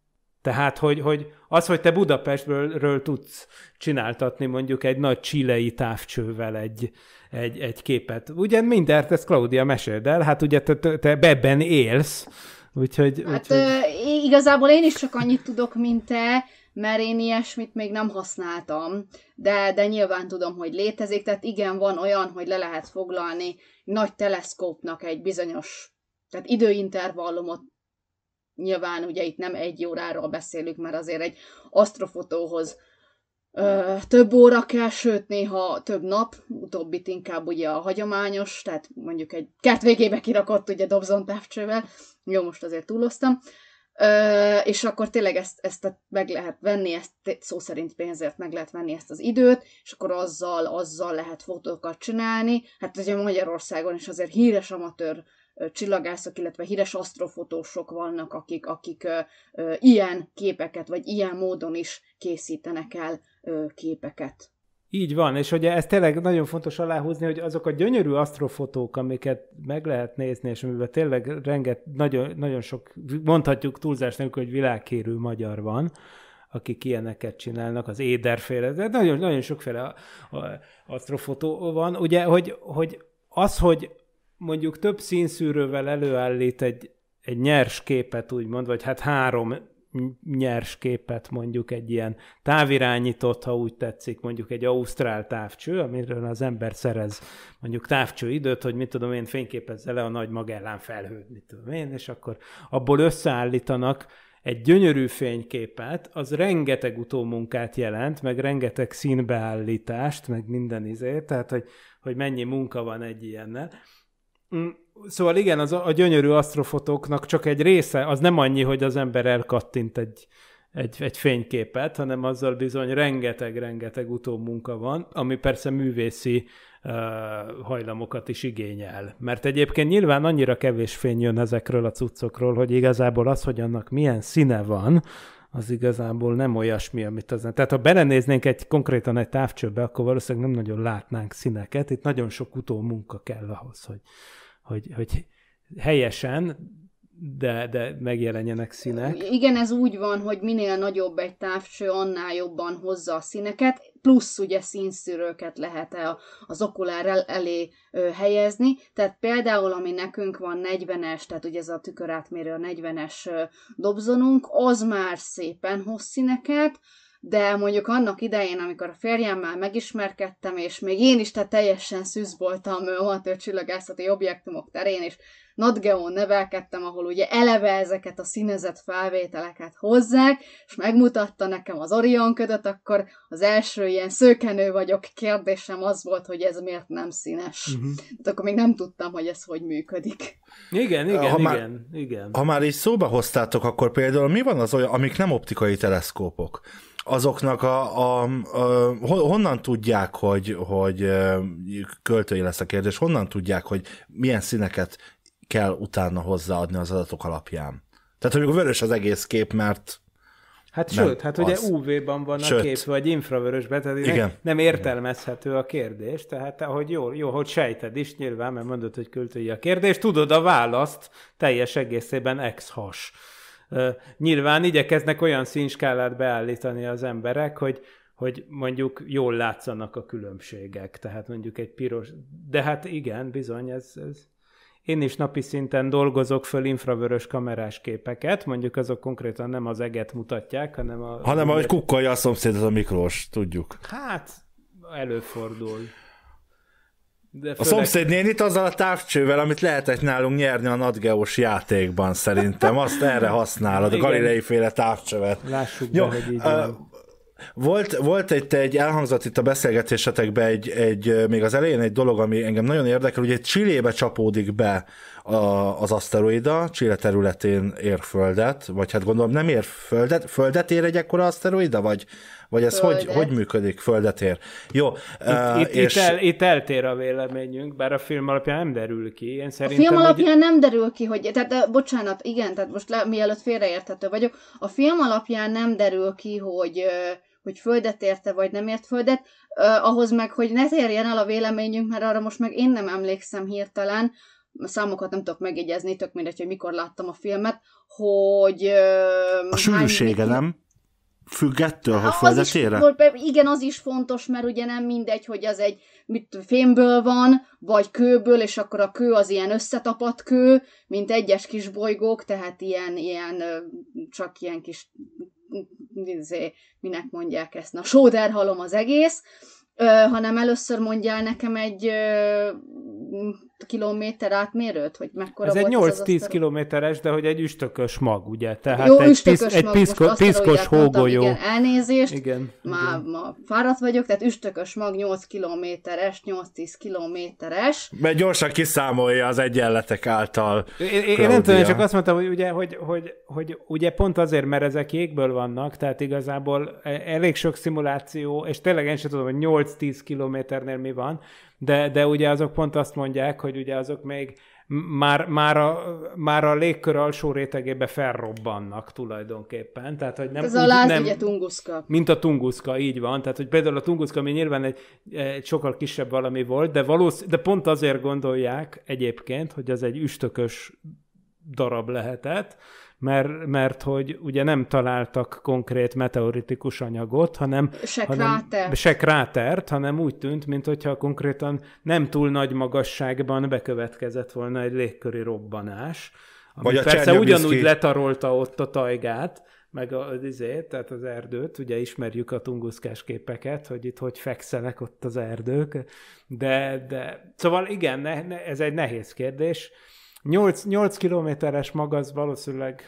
Tehát, hogy, hogy az, hogy te Budapestről ről tudsz csináltatni mondjuk egy nagy csilei távcsővel egy, egy, egy képet. Ugye mindent ezt Claudia meséld el, hát ugye te, te bebben élsz, úgyhogy... Hát úgyhogy... Ö, igazából én is csak annyit tudok, mint te, mert én ilyesmit még nem használtam, de, de nyilván tudom, hogy létezik, tehát igen, van olyan, hogy le lehet foglalni nagy teleszkópnak egy bizonyos, tehát időintervallumot, nyilván ugye itt nem egy óráról beszélünk, mert azért egy asztrofotóhoz Ö, több óra kell, sőt néha több nap, utóbbit inkább ugye a hagyományos, tehát mondjuk egy kert végébe kirakott ugye dobzon távcsővel, jó, most azért túloztam, és akkor tényleg ezt, ezt meg lehet venni, ezt szó szerint pénzért meg lehet venni ezt az időt, és akkor azzal, azzal lehet fotókat csinálni. Hát ugye Magyarországon is azért híres amatőr csillagászok, illetve híres asztrofotósok vannak, akik, akik ö, ö, ilyen képeket, vagy ilyen módon is készítenek el ö, képeket. Így van, és ugye ez tényleg nagyon fontos aláhúzni, hogy azok a gyönyörű asztrofotók, amiket meg lehet nézni, és amiben tényleg renget, nagyon, nagyon sok, mondhatjuk túlzás nélkül, hogy világkérő magyar van, akik ilyeneket csinálnak, az éderféle, de nagyon, nagyon sokféle asztrofotó van. Ugye, hogy, hogy az, hogy mondjuk több színszűrővel előállít egy, egy nyers képet, úgymond, vagy hát három nyers képet mondjuk egy ilyen távirányított, ha úgy tetszik, mondjuk egy ausztrál távcső, amiről az ember szerez mondjuk távcső időt, hogy mit tudom én, fényképezze le a nagy Magellán felhőt, mit tudom én, és akkor abból összeállítanak egy gyönyörű fényképet, az rengeteg utómunkát jelent, meg rengeteg színbeállítást, meg minden izért, tehát hogy, hogy mennyi munka van egy ilyennel, Mm, szóval igen, az a, a gyönyörű asztrofotoknak csak egy része, az nem annyi, hogy az ember elkattint egy, egy, egy fényképet, hanem azzal bizony rengeteg-rengeteg utómunka van, ami persze művészi uh, hajlamokat is igényel. Mert egyébként nyilván annyira kevés fény jön ezekről a cuccokról, hogy igazából az, hogy annak milyen színe van, az igazából nem olyasmi, amit az... Tehát ha belenéznénk egy konkrétan egy távcsőbe, akkor valószínűleg nem nagyon látnánk színeket. Itt nagyon sok utómunka kell ahhoz, hogy, hogy, hogy helyesen, de, de megjelenjenek színek. Igen, ez úgy van, hogy minél nagyobb egy távcső, annál jobban hozza a színeket, plusz ugye színszűrőket lehet -e az okulár el, elé ö, helyezni, tehát például ami nekünk van 40-es, tehát ugye ez a tükörátmérő a 40-es dobzonunk, az már szépen hoz színeket, de mondjuk annak idején, amikor a férjemmel megismerkedtem, és még én is te teljesen szűz voltam csillagászati objektumok terén, és Notgeon nevelkedtem, ahol ugye eleve ezeket a színezett felvételeket hozzák, és megmutatta nekem az Orion ködöt, akkor az első ilyen szőkenő vagyok kérdésem az volt, hogy ez miért nem színes. Uh-huh. Hát akkor még nem tudtam, hogy ez hogy működik. Igen, igen, ha igen, már, igen. Ha már így szóba hoztátok, akkor például mi van az olyan, amik nem optikai teleszkópok? azoknak a, a, a, honnan tudják, hogy, hogy költői lesz a kérdés, honnan tudják, hogy milyen színeket kell utána hozzáadni az adatok alapján. Tehát, hogy vörös az egész kép, mert Hát nem, sőt, hát az. ugye UV-ban van sőt. a kép, vagy infravörösben, tehát Igen. nem értelmezhető a kérdés, tehát ahogy jó, jó, hogy sejted is, nyilván, mert mondod, hogy költői a kérdés, tudod a választ teljes egészében ex-has. Nyilván igyekeznek olyan színskálát beállítani az emberek, hogy, hogy mondjuk jól látszanak a különbségek, tehát mondjuk egy piros, de hát igen, bizony, ez, ez. Én is napi szinten dolgozok föl infravörös kamerás képeket, mondjuk azok konkrétan nem az eget mutatják, hanem a... Hanem, hogy kukkolja a az a mikros, tudjuk. Hát, előfordul. De főleg... A szomszéd nénit azzal a távcsővel, amit lehetett nálunk nyerni a Nadgeos játékban szerintem, azt erre használod, a galilei féle távcsövet. Lássuk Jó, be, hogy így uh, volt, volt egy, egy elhangzott itt a beszélgetésetekben egy, egy, még az elején egy dolog, ami engem nagyon érdekel, ugye Csillébe csapódik be a, az aszteroida, Csile területén ér földet, vagy hát gondolom nem ér földet, földet ér egy ekkora aszteroida, vagy vagy ez hogy, hogy működik földetér? Jó. Itt, uh, itt, és... itt, el, itt eltér a véleményünk, bár a film alapján nem derül ki. Én szerintem, a film alapján hogy... nem derül ki, hogy... Tehát, de, eh, bocsánat, igen, tehát most le, mielőtt félreérthető vagyok, a film alapján nem derül ki, hogy eh, hogy földet érte, vagy nem ért földet, uh, ahhoz meg, hogy ne térjen el a véleményünk, mert arra most meg én nem emlékszem hirtelen, a számokat nem tudok megjegyezni, tök mindegy, hogy mikor láttam a filmet, hogy... Uh, a sűrűsége, hány... nem? függ ettől, hogy földetére? Igen, az is fontos, mert ugye nem mindegy, hogy az egy mit, fémből van, vagy kőből, és akkor a kő az ilyen összetapadt kő, mint egyes kis bolygók, tehát ilyen, ilyen csak ilyen kis izé, minek mondják ezt, na sóderhalom az egész, hanem először mondjál nekem egy kilométer átmérőt, hogy mekkora Ez volt egy 8-10 kilométeres, de hogy egy üstökös mag, ugye? Tehát Jó, egy, pisz, mag, egy piszko, piszkos hógolyó. Mondtam, igen, elnézést, igen, már igen. Ma fáradt vagyok, tehát üstökös mag 8 kilométeres, 8-10 kilométeres. Mert gyorsan kiszámolja az egyenletek által. Én, én nem tudom, csak azt mondtam, hogy ugye, hogy, hogy, hogy, ugye pont azért, mert ezek jégből vannak, tehát igazából e- elég sok szimuláció, és tényleg én sem tudom, hogy 8-10 kilométernél mi van, de, de ugye azok pont azt mondják, hogy hogy ugye azok még már, már, a, már a légkör alsó rétegébe felrobbannak tulajdonképpen. Tehát, hogy nem, Ez a láz nem, ugye tunguszka. Mint a tunguszka, így van. Tehát, hogy például a tunguszka, ami nyilván egy, egy sokkal kisebb valami volt, de, valószín, de pont azért gondolják egyébként, hogy az egy üstökös darab lehetett, mert, mert hogy ugye nem találtak konkrét meteoritikus anyagot, hanem se, hanem, krátert. se krátert, hanem úgy tűnt, mintha konkrétan nem túl nagy magasságban bekövetkezett volna egy légköri robbanás, ami Vagy persze Csernyobizki... ugyanúgy letarolta ott a tajgát, meg az izét, tehát az erdőt, ugye ismerjük a tunguszkás képeket, hogy itt hogy fekszenek ott az erdők, de, de szóval igen, ne, ne, ez egy nehéz kérdés, 8, 8 kilométeres magaz valószínűleg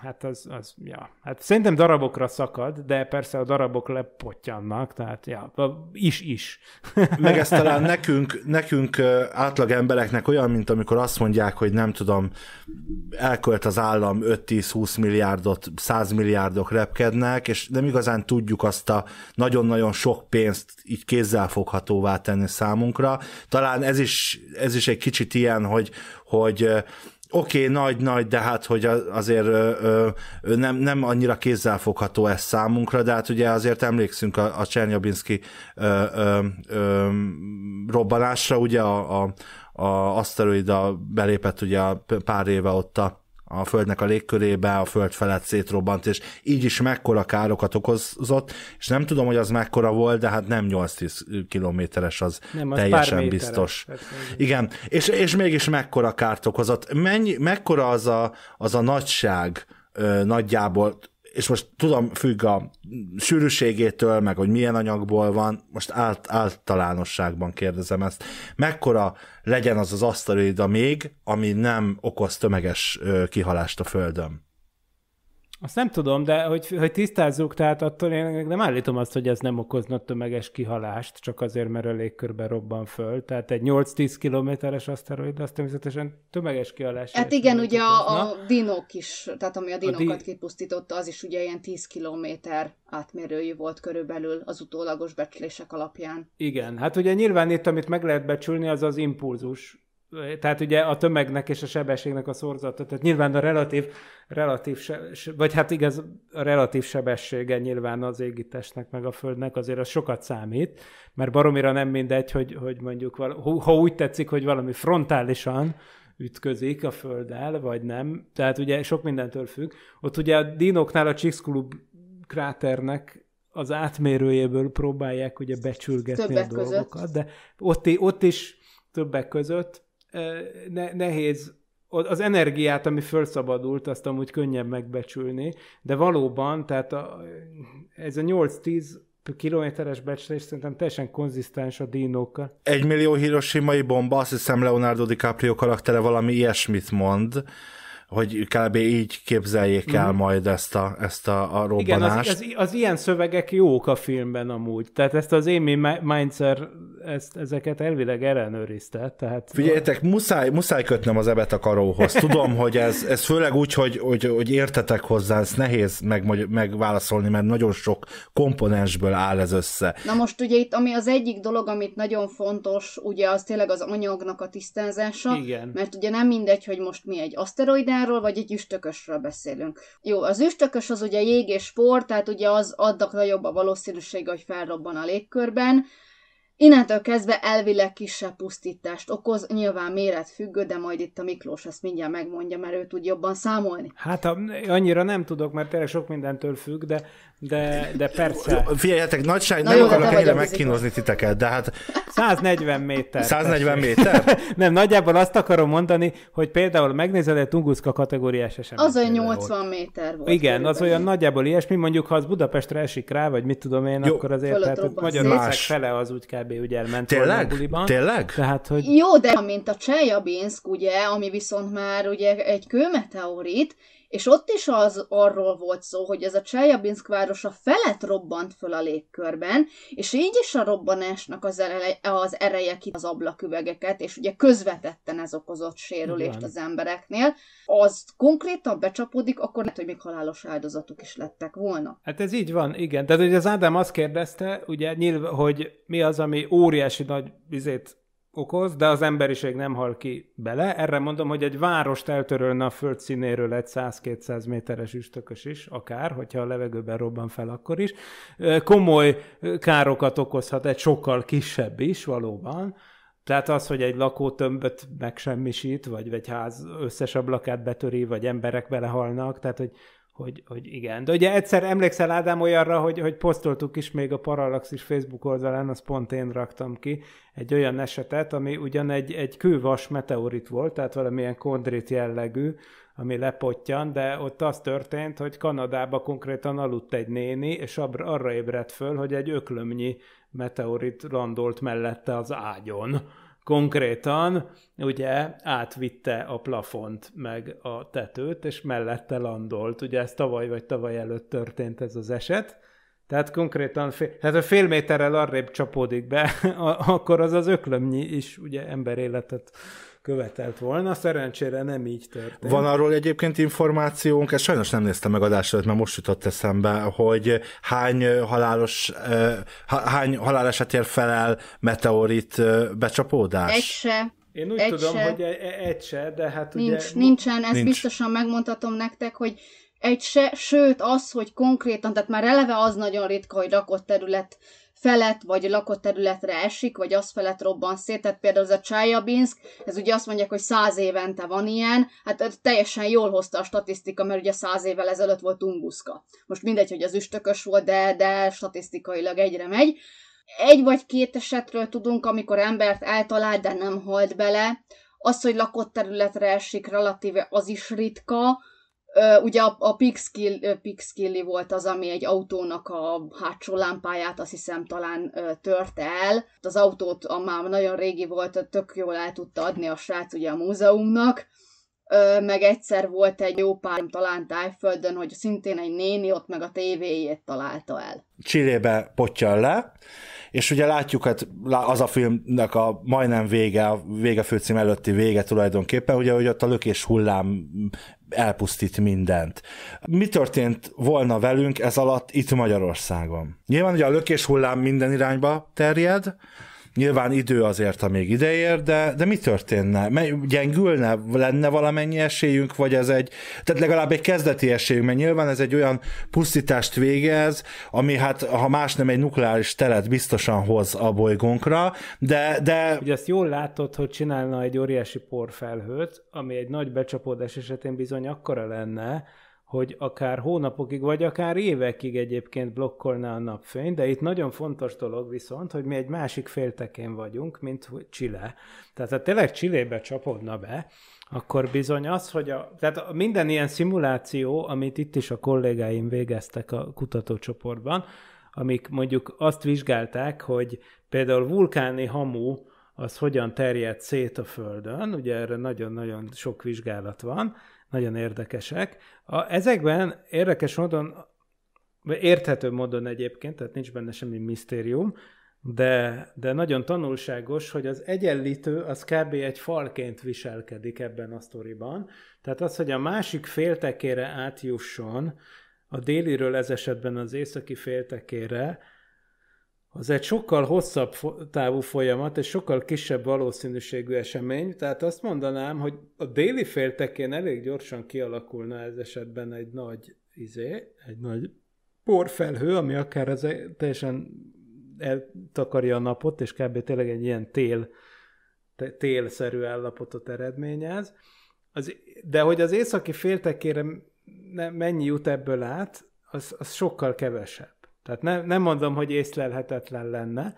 hát az, az, ja. Hát szerintem darabokra szakad, de persze a darabok lepottyannak, tehát ja, is, is. Meg ez talán nekünk, nekünk átlag embereknek olyan, mint amikor azt mondják, hogy nem tudom, elkölt az állam 5-10-20 milliárdot, 100 milliárdok repkednek, és nem igazán tudjuk azt a nagyon-nagyon sok pénzt így foghatóvá tenni számunkra. Talán ez is, ez is egy kicsit ilyen, hogy, hogy oké, okay, nagy-nagy, de hát hogy azért ö, ö, nem, nem annyira kézzelfogható ez számunkra, de hát ugye azért emlékszünk a, a Csernyabinszki ö, ö, ö, robbanásra, ugye a, a, a aszteroida belépett ugye pár éve ott a a Földnek a légkörébe, a Föld felett szétrobbant, és így is mekkora károkat okozott, és nem tudom, hogy az mekkora volt, de hát nem 8-10 kilométeres, az, nem, az teljesen méteres, biztos. Hát Igen, és, és mégis mekkora kárt okozott. Mennyi, mekkora az a, az a nagyság, ö, nagyjából és most tudom, függ a sűrűségétől, meg hogy milyen anyagból van, most ált, általánosságban kérdezem ezt, mekkora legyen az az aszteroida még, ami nem okoz tömeges kihalást a Földön? Azt nem tudom, de hogy, hogy tisztázzuk, tehát attól én nem állítom azt, hogy ez nem okozna tömeges kihalást, csak azért, mert a légkörbe robban föl. Tehát egy 8-10 kilométeres aszteroid, az természetesen tömeges kihalás. Hát igen, ugye okozna. a, dinok dinók is, tehát ami a dinókat a di... kipusztította, az is ugye ilyen 10 kilométer átmérőjű volt körülbelül az utólagos becslések alapján. Igen, hát ugye nyilván itt, amit meg lehet becsülni, az az impulzus, tehát ugye a tömegnek és a sebességnek a szorzata, tehát nyilván a relatív, relatív se, vagy hát igaz, a relatív sebessége nyilván az égitestnek meg a Földnek azért az sokat számít, mert baromira nem mindegy, hogy, hogy mondjuk, val, ha úgy tetszik, hogy valami frontálisan ütközik a Földdel, vagy nem, tehát ugye sok mindentől függ. Ott ugye a dinoknál a Chicks Club kráternek az átmérőjéből próbálják ugye becsülgetni Többek a dolgokat, között. de ott, ott is többek között, ne, nehéz az energiát, ami felszabadult, azt amúgy könnyebb megbecsülni, de valóban, tehát a, ez a 8-10 kilométeres becslés szerintem teljesen konzisztens a dinókkal. Egy millió hírosimai bomba, azt hiszem Leonardo DiCaprio karaktere valami ilyesmit mond, hogy kb. így képzeljék el mm. majd ezt a, ezt a, a robbanást. Igen, az, az, az ilyen szövegek jók a filmben amúgy. Tehát ezt az Amy Mindszer ezt, ezeket elvileg ellenőrizte. Tehát... Figyeljetek, muszáj, muszáj kötnem az ebet a karóhoz. Tudom, hogy ez, ez főleg úgy, hogy, hogy, hogy értetek hozzá, ez nehéz meg, megválaszolni, mert nagyon sok komponensből áll ez össze. Na most ugye itt, ami az egyik dolog, amit nagyon fontos, ugye az tényleg az anyagnak a tisztázása. Igen. Mert ugye nem mindegy, hogy most mi egy aszteroidáról, vagy egy üstökösről beszélünk. Jó, az üstökös az ugye jég és por, tehát ugye az adnak nagyobb a valószínűsége, hogy felrobban a légkörben, Innentől kezdve elvileg kisebb pusztítást okoz, nyilván méret függő, de majd itt a Miklós ezt mindjárt megmondja, mert ő tud jobban számolni. Hát annyira nem tudok, mert tényleg sok mindentől függ, de, de, de persze. Figyeljetek, nagyság, Na nem jó, akarok ennyire megkínozni titeket, de hát... 140 méter. 140 tessék. méter? nem, nagyjából azt akarom mondani, hogy például megnézed egy Tunguszka kategóriás esemény. Az olyan 80 volt. méter volt. Igen, az olyan nagyjából ilyesmi, mondjuk ha az Budapestre esik rá, vagy mit tudom én, jó. akkor azért, Fölött tehát Magyarország fele az úgy kell kb. ugye elment Tényleg? a Tényleg? Tehát, hogy... Jó, de mint a csejabinsk, ugye, ami viszont már ugye egy kőmeteorit, és ott is az arról volt szó, hogy ez a Csajabinsk városa felett robbant föl a légkörben, és így is a robbanásnak az, ele, az ereje ki az ablaküvegeket, és ugye közvetetten ez okozott sérülést Igen. az embereknél, az konkrétan becsapódik, akkor lehet, hogy még halálos áldozatuk is lettek volna. Hát ez így van, igen. Tehát ugye az Ádám azt kérdezte, ugye nyilv, hogy mi az, ami óriási nagy vizét okoz, de az emberiség nem hal ki bele. Erre mondom, hogy egy várost eltörölne a föld színéről egy 100-200 méteres üstökös is, akár, hogyha a levegőben robban fel, akkor is. Komoly károkat okozhat egy sokkal kisebb is valóban. Tehát az, hogy egy lakótömböt megsemmisít, vagy egy ház összes ablakát betöri, vagy emberek belehalnak, tehát hogy hogy, hogy igen. De ugye egyszer emlékszel Ádám olyanra, hogy, hogy posztoltuk is még a Parallaxis Facebook oldalán, azt pont én raktam ki, egy olyan esetet, ami ugyan egy, egy kővas meteorit volt, tehát valamilyen kondrit jellegű, ami lepottyan, de ott az történt, hogy Kanadába konkrétan aludt egy néni, és abra, arra ébredt föl, hogy egy öklömnyi meteorit landolt mellette az ágyon konkrétan ugye átvitte a plafont meg a tetőt, és mellette landolt. Ugye ez tavaly vagy tavaly előtt történt ez az eset. Tehát konkrétan, fél, tehát a fél méterrel arrébb csapódik be, akkor az az öklömnyi is ugye emberéletet követelt volna. Szerencsére nem így történt. Van arról egyébként információnk, ezt sajnos nem néztem meg adás mert most jutott eszembe, hogy hány halálos, eh, hány halálesetért felel meteorit eh, becsapódás? Egy se. Én úgy egy tudom, se. hogy e-, e-, egy se, de hát Nincs, ugye... Nincsen, ezt Nincs. biztosan megmondhatom nektek, hogy egy se, sőt az, hogy konkrétan, tehát már eleve az nagyon ritka, hogy rakott terület felett, vagy lakott területre esik, vagy az felett robban szét. Tehát például ez a Csajabinsk, ez ugye azt mondják, hogy száz évente van ilyen, hát teljesen jól hozta a statisztika, mert ugye száz évvel ezelőtt volt Tunguszka. Most mindegy, hogy az üstökös volt, de, de statisztikailag egyre megy. Egy vagy két esetről tudunk, amikor embert eltalált, de nem halt bele. Az, hogy lakott területre esik, relatíve az is ritka Ugye a, a Pixkill, Pixkilli volt az, ami egy autónak a hátsó lámpáját azt hiszem talán tört el. Az autót a már nagyon régi volt, tök jól el tudta adni a srác ugye a múzeumnak, meg egyszer volt egy jó pár, talán tájföldön, hogy szintén egy néni ott meg a tévéjét találta el. Csillébe potyan le, és ugye látjuk, hát az a filmnek a majdnem vége, a vége főcím előtti vége tulajdonképpen, ugye, hogy ott a lökés hullám elpusztít mindent. Mi történt volna velünk ez alatt itt Magyarországon? Nyilván ugye a lökés hullám minden irányba terjed, Nyilván idő azért, amíg ideér, de, de mi történne? Gyengülne? Lenne valamennyi esélyünk, vagy ez egy, tehát legalább egy kezdeti esélyünk, mert nyilván ez egy olyan pusztítást végez, ami hát, ha más nem egy nukleáris teret biztosan hoz a bolygónkra, de... de... Ugye azt jól látod, hogy csinálna egy óriási porfelhőt, ami egy nagy becsapódás esetén bizony akkora lenne, hogy akár hónapokig, vagy akár évekig egyébként blokkolná a napfény, de itt nagyon fontos dolog viszont, hogy mi egy másik féltekén vagyunk, mint Chile. Tehát ha tényleg Csilébe csapodna be, akkor bizony az, hogy a, tehát minden ilyen szimuláció, amit itt is a kollégáim végeztek a kutatócsoportban, amik mondjuk azt vizsgálták, hogy például vulkáni hamu az hogyan terjed szét a Földön, ugye erre nagyon-nagyon sok vizsgálat van, nagyon érdekesek. A, ezekben érdekes módon, vagy érthető módon egyébként, tehát nincs benne semmi misztérium, de, de nagyon tanulságos, hogy az egyenlítő az kb. egy falként viselkedik ebben a sztoriban. Tehát az, hogy a másik féltekére átjusson, a déliről ez esetben az északi féltekére, az egy sokkal hosszabb távú folyamat, és sokkal kisebb valószínűségű esemény, tehát azt mondanám, hogy a déli féltekén elég gyorsan kialakulna ez esetben egy nagy izé, egy nagy porfelhő, ami akár az teljesen eltakarja a napot, és kb. tényleg egy ilyen tél, télszerű állapotot eredményez. Az, de hogy az északi féltekére mennyi jut ebből át, az, az sokkal kevesebb. Tehát ne, nem mondom, hogy észlelhetetlen lenne,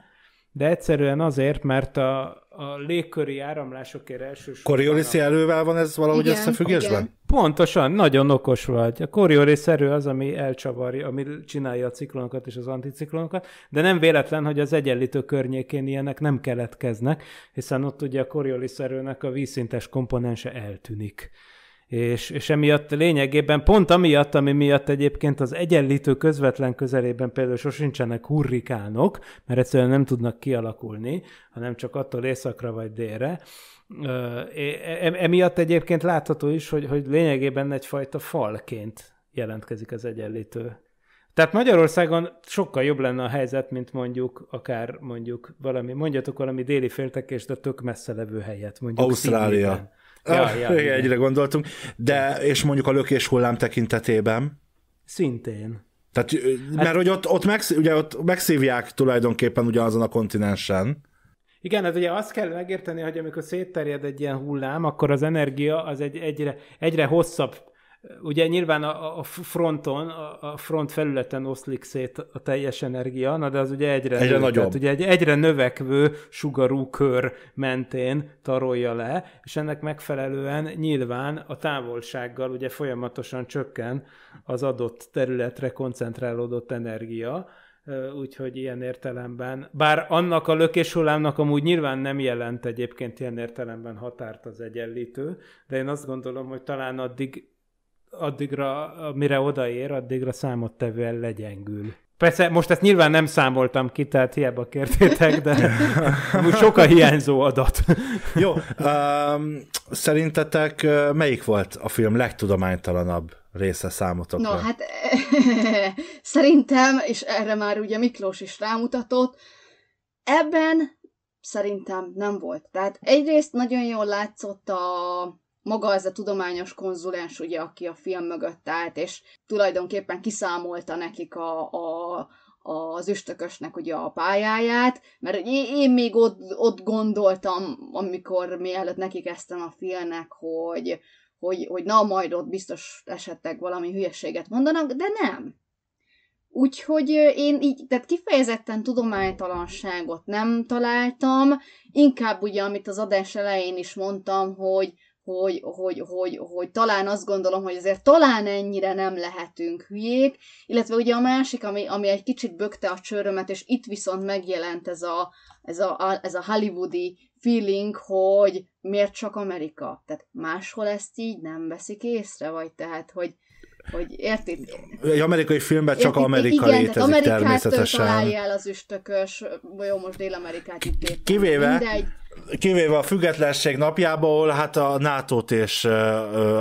de egyszerűen azért, mert a, a légköri áramlásokért elsősorban... Coriolis a... erővel van ez valahogy igen, összefüggésben? Igen. Pontosan, nagyon okos vagy. A Coriolis erő az, ami elcsavarja, ami csinálja a ciklonokat és az anticiklonokat, de nem véletlen, hogy az egyenlítő környékén ilyenek nem keletkeznek, hiszen ott ugye a Coriolis erőnek a vízszintes komponense eltűnik és, és emiatt lényegében, pont amiatt, ami miatt egyébként az egyenlítő közvetlen közelében például sosincsenek hurrikánok, mert egyszerűen nem tudnak kialakulni, hanem csak attól északra vagy délre. E, e, emiatt egyébként látható is, hogy, hogy lényegében egyfajta falként jelentkezik az egyenlítő tehát Magyarországon sokkal jobb lenne a helyzet, mint mondjuk akár mondjuk valami, mondjatok valami déli féltekést, de tök messze levő helyet, mondjuk Ausztrália. sydney ja, ah, ja, igen, egyre gondoltunk, de és mondjuk a lökés hullám tekintetében. Szintén. Tehát, hát- mert hát, hogy ott, ott, megsz, ugye ott megszívják tulajdonképpen ugyanazon a kontinensen. Igen, hát ugye azt kell megérteni, hogy amikor szétterjed egy ilyen hullám, akkor az energia az egy, egyre, egyre hosszabb Ugye nyilván a, a fronton, a front felületen oszlik szét a teljes energia, na de az ugye egyre, egyre nő, nagyobb. Tehát ugye egy egyre növekvő sugarú kör mentén tarolja le, és ennek megfelelően nyilván a távolsággal ugye folyamatosan csökken az adott területre koncentrálódott energia, úgyhogy ilyen értelemben, bár annak a lökéshullámnak amúgy nyilván nem jelent egyébként ilyen értelemben határt az egyenlítő, de én azt gondolom, hogy talán addig addigra, mire odaér, addigra számottevően legyengül. Persze most ezt nyilván nem számoltam ki, tehát hiába kértétek, de most sok a hiányzó adat. Jó, um, szerintetek uh, melyik volt a film legtudománytalanabb része számotokra? No, hát szerintem, és erre már ugye Miklós is rámutatott, ebben szerintem nem volt. Tehát egyrészt nagyon jól látszott a maga az a tudományos konzulens, ugye, aki a film mögött állt, és tulajdonképpen kiszámolta nekik a, a, az üstökösnek ugye a pályáját, mert én még ott, ott gondoltam, amikor mielőtt nekikeztem a filmnek, hogy, hogy, hogy na, majd ott biztos esetleg valami hülyeséget mondanak, de nem. Úgyhogy én így, tehát kifejezetten tudománytalanságot nem találtam, inkább ugye, amit az adás elején is mondtam, hogy, hogy, hogy, hogy, hogy talán azt gondolom, hogy azért talán ennyire nem lehetünk hülyék, illetve ugye a másik, ami, ami egy kicsit bökte a csőrömet, és itt viszont megjelent ez a, ez a, a, ez a hollywoodi feeling, hogy miért csak Amerika? Tehát máshol ezt így nem veszik észre, vagy tehát, hogy hogy érted? Egy amerikai filmben csak Amerika Igen, létezik Amerikát természetesen. találja el az üstökös, jó, most Dél-Amerikát itt értem, Kivéve, Mindegy. kivéve a függetlenség napjából, hát a nato és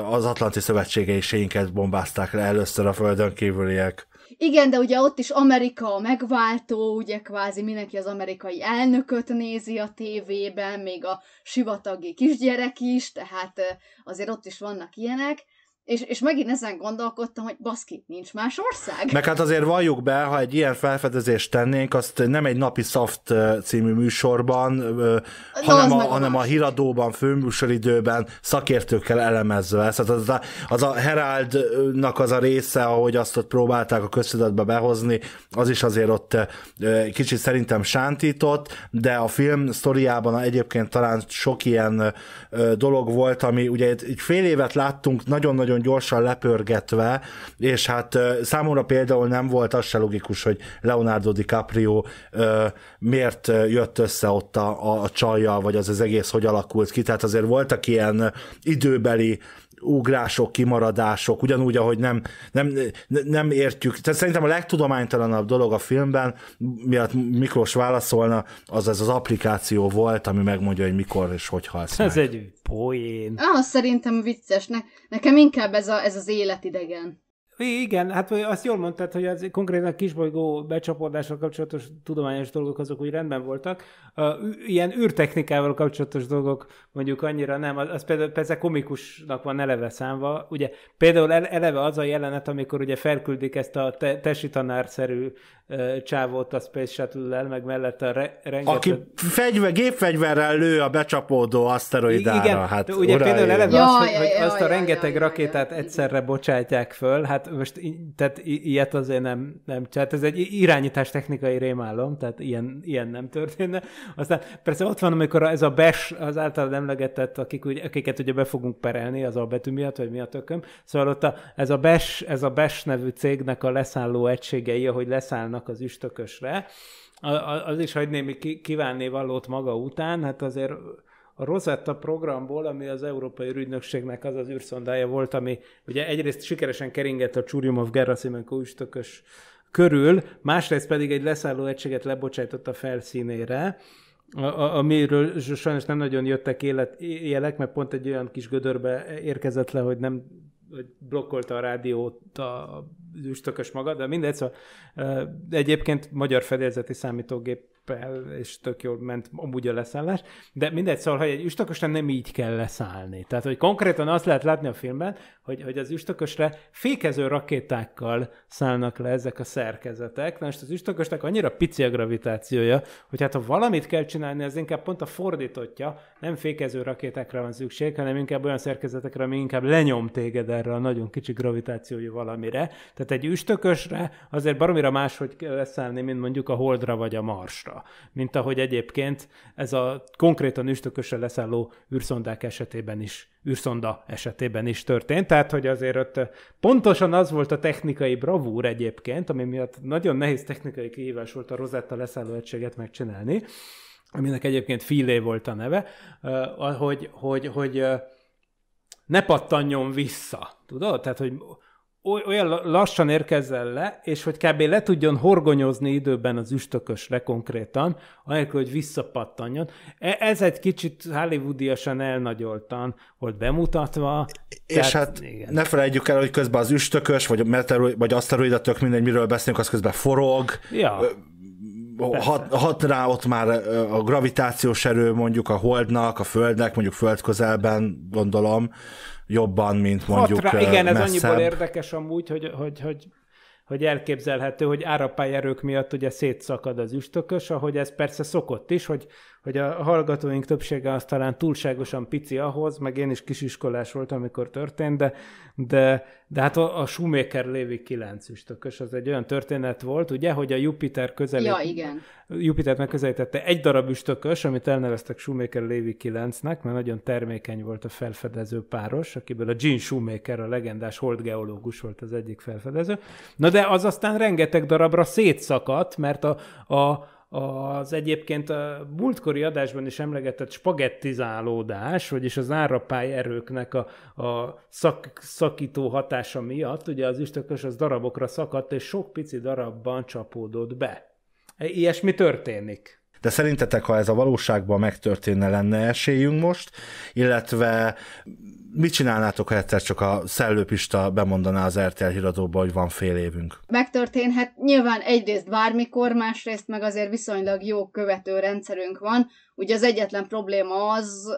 az Atlanti Szövetségeiségünket bombázták le először a földön kívüliek. Igen, de ugye ott is Amerika a megváltó, ugye kvázi mindenki az amerikai elnököt nézi a tévében, még a sivatagi kisgyerek is, tehát azért ott is vannak ilyenek. És, és megint ezen gondolkodtam, hogy baszki, nincs más ország. Meg hát azért valljuk be, ha egy ilyen felfedezést tennénk, azt nem egy napi Soft című műsorban, De hanem a, hanem a híradóban, főműsoridőben szakértőkkel elemezve. Ezt, az, a, az a Heraldnak az a része, ahogy azt ott próbálták a köztudatba behozni, az is azért ott kicsit szerintem sántított, de a film sztoriában egyébként talán sok ilyen dolog volt, ami ugye egy fél évet láttunk nagyon-nagyon nagyon gyorsan lepörgetve, és hát számomra például nem volt az se logikus, hogy Leonardo DiCaprio miért jött össze ott a, a csajjal, vagy az az egész hogy alakult ki, tehát azért voltak ilyen időbeli ugrások, kimaradások, ugyanúgy, ahogy nem, nem, nem értjük. Tehát szerintem a legtudománytalanabb dolog a filmben, miatt Miklós válaszolna, az ez az applikáció volt, ami megmondja, hogy mikor és hogy halsz Ez meg. egy poén. Ah, szerintem vicces. Ne, nekem inkább ez, a, ez az életidegen. Igen, hát azt jól mondtad, hogy az konkrétan a kisbolygó becsapódással kapcsolatos tudományos dolgok azok úgy rendben voltak. Ilyen űrtechnikával kapcsolatos dolgok mondjuk annyira nem, az például persze komikusnak van eleve számva. Ugye például eleve az a jelenet, amikor ugye felküldik ezt a tesi tanárszerű csávót a Space shuttle el meg mellett a re- rengeteg... Aki fegyver, gépfegyverrel lő a becsapódó aszteroidára. Igen, hát, ugye uraim. például eleve az, hogy, hogy azt a rengeteg rakétát egyszerre bocsátják föl, hát most tehát ilyet azért nem, nem tehát ez egy irányítás technikai rémálom, tehát ilyen, ilyen nem történne. Aztán persze ott van, amikor ez a BES, az általad emlegetett, akik, akiket ugye be fogunk perelni az a betű miatt, vagy mi a tököm, szóval ott a, ez a BES, ez a BES nevű cégnek a leszálló egységei, ahogy leszállnak rátámadnak az üstökösre, az is hagy némi kívánni valót maga után, hát azért a Rosetta programból, ami az Európai Ügynökségnek az az űrszondája volt, ami ugye egyrészt sikeresen keringett a Csurjumov-Gerasimenko üstökös körül, másrészt pedig egy leszálló egységet lebocsájtott a felszínére, amiről sajnos nem nagyon jöttek életjelek, mert pont egy olyan kis gödörbe érkezett le, hogy nem hogy blokkolta a rádiót a üstökös magad, de mindegy, szóval egyébként magyar fedélzeti számítógép és tök jól ment amúgy a leszállás, de mindegy, szóval, hogy egy üstökösre nem így kell leszállni. Tehát, hogy konkrétan azt lehet látni a filmben, hogy, hogy az üstökösre fékező rakétákkal szállnak le ezek a szerkezetek. Na most az üstökösnek annyira pici a gravitációja, hogy hát ha valamit kell csinálni, az inkább pont a fordítotja, nem fékező rakétákra van szükség, hanem inkább olyan szerkezetekre, ami inkább lenyom téged erre a nagyon kicsi gravitációjú valamire. Tehát egy üstökösre azért baromira máshogy kell leszállni, mint mondjuk a Holdra vagy a Marsra hatása, mint ahogy egyébként ez a konkrétan üstökösre leszálló űrszondák esetében is, űrszonda esetében is történt, tehát hogy azért ott eh, pontosan az volt a technikai bravúr egyébként, ami miatt nagyon nehéz technikai kihívás volt a Rosetta leszálló egységet megcsinálni, aminek egyébként Filé volt a neve, eh, hogy, hogy, hogy eh, ne pattanjon vissza, tudod? Tehát, hogy olyan lassan érkezzen le, és hogy kb. le tudjon horgonyozni időben az üstökösre konkrétan, anélkül, hogy visszapattanjon. E, ez egy kicsit hollywoodiasan elnagyoltan volt bemutatva. És tehát, hát igen. ne felejtjük el, hogy közben az üstökös, vagy, meteoroid, vagy aszteroida, tök mindegy, miről beszélünk, az közben forog. Ja. Hat, hat rá ott már a gravitációs erő mondjuk a holdnak, a földnek, mondjuk föld közelben, gondolom jobban, mint mondjuk Hatra, Igen, messzebb. ez annyiból érdekes amúgy, hogy, hogy, hogy hogy elképzelhető, hogy árapályerők miatt ugye szétszakad az üstökös, ahogy ez persze szokott is, hogy hogy a hallgatóink többsége az talán túlságosan pici ahhoz, meg én is kisiskolás voltam, amikor történt, de, de, de hát a, a Shoemaker Lévi 9 üstökös, az egy olyan történet volt, ugye, hogy a Jupiter közelít, ja, igen. Jupiter megközelítette egy darab üstökös, amit elneveztek Shoemaker Lévi 9-nek, mert nagyon termékeny volt a felfedező páros, akiből a Gene Shoemaker, a legendás holdgeológus volt az egyik felfedező. Na de az aztán rengeteg darabra szétszakadt, mert a, a az egyébként a múltkori adásban is emlegetett spagettizálódás, vagyis az árapály erőknek a, a szak, szakító hatása miatt, ugye az üstökös az darabokra szakadt, és sok pici darabban csapódott be. E, ilyesmi történik. De szerintetek, ha ez a valóságban megtörténne, lenne esélyünk most, illetve mit csinálnátok, ha egyszer csak a szellőpista bemondaná az RTL híradóba, hogy van fél évünk? Megtörténhet. Nyilván egyrészt bármikor, másrészt meg azért viszonylag jó követő rendszerünk van. Ugye az egyetlen probléma az,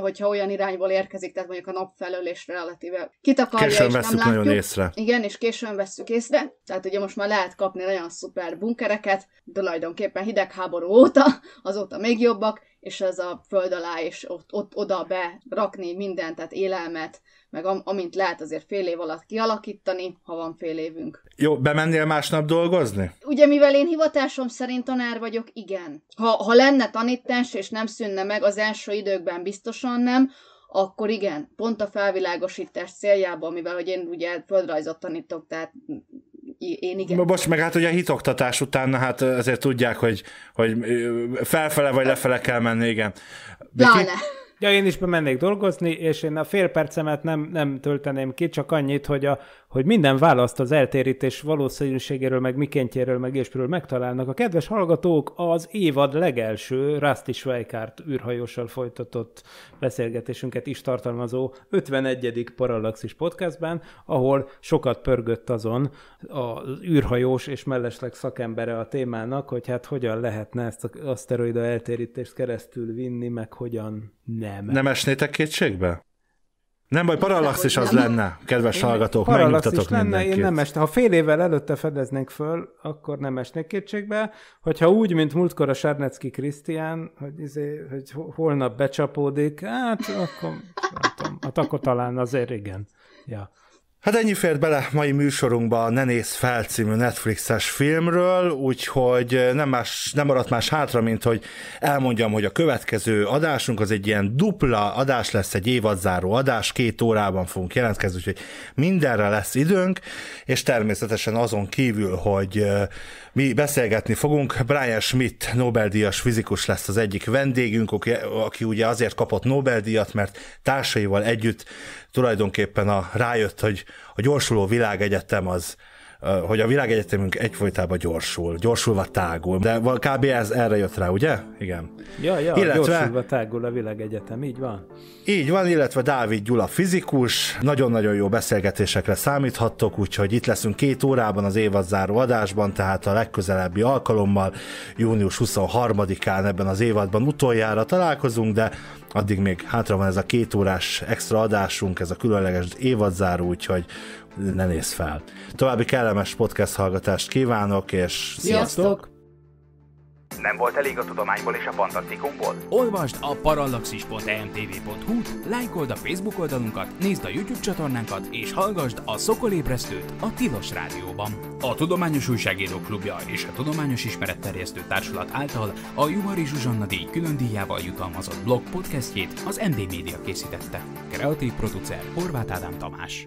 hogyha olyan irányból érkezik, tehát mondjuk a nap felől és relatíve kitakarja, későn és veszük nem látjuk. nagyon észre. Igen, és későn veszük észre. Tehát ugye most már lehet kapni nagyon szuper bunkereket, tulajdonképpen hidegháború óta, azóta még jobbak, és ez a föld alá, és ott, ott oda be rakni mindent, tehát élelmet, meg am, amint lehet azért fél év alatt kialakítani, ha van fél évünk. Jó, bemennél másnap dolgozni? Ugye, mivel én hivatásom szerint tanár vagyok, igen. Ha, ha lenne tanítás, és nem szűnne meg, az első időkben biztosan nem, akkor igen, pont a felvilágosítás céljában, mivel hogy én ugye földrajzot tanítok, tehát én igen. Bocs, meg hát ugye a hitoktatás után, hát azért tudják, hogy, hogy felfele vagy lefele kell menni, igen. Pláne. Ja, én is bemennék dolgozni, és én a fél percemet nem, nem tölteném ki, csak annyit, hogy, a, hogy minden választ az eltérítés valószínűségéről, meg mikéntjéről, meg ilyesmiről megtalálnak. A kedves hallgatók az évad legelső Rusty Schweikárt űrhajóssal folytatott beszélgetésünket is tartalmazó 51. Parallaxis podcastben, ahol sokat pörgött azon az űrhajós és mellesleg szakembere a témának, hogy hát hogyan lehetne ezt az aszteroida eltérítést keresztül vinni, meg hogyan ne nem. Nem esnétek kétségbe? Nem baj, parallax is az lenne, kedves én hallgatók, megnyugtatok lenne, mindenkit. Én nem este. Ha fél évvel előtte fedeznénk föl, akkor nem esnék kétségbe. Hogyha úgy, mint múltkor a Sárnecki Krisztián, hogy, izé, hogy holnap becsapódik, hát akkor, tudom, hát akkor talán azért igen. Ja. Hát ennyi fért bele mai műsorunkba Ne néz fel című Netflixes filmről, úgyhogy nem, más, nem maradt más hátra, mint hogy elmondjam, hogy a következő adásunk az egy ilyen dupla adás lesz, egy évadzáró adás, két órában fogunk jelentkezni, úgyhogy mindenre lesz időnk, és természetesen azon kívül, hogy mi beszélgetni fogunk. Brian Schmidt, Nobel-díjas fizikus lesz az egyik vendégünk, aki ugye azért kapott Nobel-díjat, mert társaival együtt tulajdonképpen a, rájött, hogy a gyorsuló világegyetem az hogy a világegyetemünk egyfolytában gyorsul, gyorsulva tágul, de kb. ez erre jött rá, ugye? Igen. Ja, ja, illetve, gyorsulva tágul a világegyetem, így van. Így van, illetve Dávid Gyula fizikus, nagyon-nagyon jó beszélgetésekre számíthattok, úgyhogy itt leszünk két órában az évadzáró adásban, tehát a legközelebbi alkalommal, június 23-án ebben az évadban utoljára találkozunk, de addig még hátra van ez a két órás extra adásunk, ez a különleges évadzáró, úgyhogy, ne nézz fel. További kellemes podcast hallgatást kívánok, és sziasztok! sziasztok! Nem volt elég a tudományból és a fantasztikumból? Olvasd a parallaxis.emtv.hu, lájkold a Facebook oldalunkat, nézd a YouTube csatornánkat, és hallgassd a Szokolébresztőt a Tilos Rádióban. A Tudományos Újságírók Klubja és a Tudományos Ismeretterjesztő Társulat által a Juhari Zsuzsanna díj külön díjával jutalmazott blog podcastjét az MD Media készítette. Kreatív producer Horváth Ádám Tamás.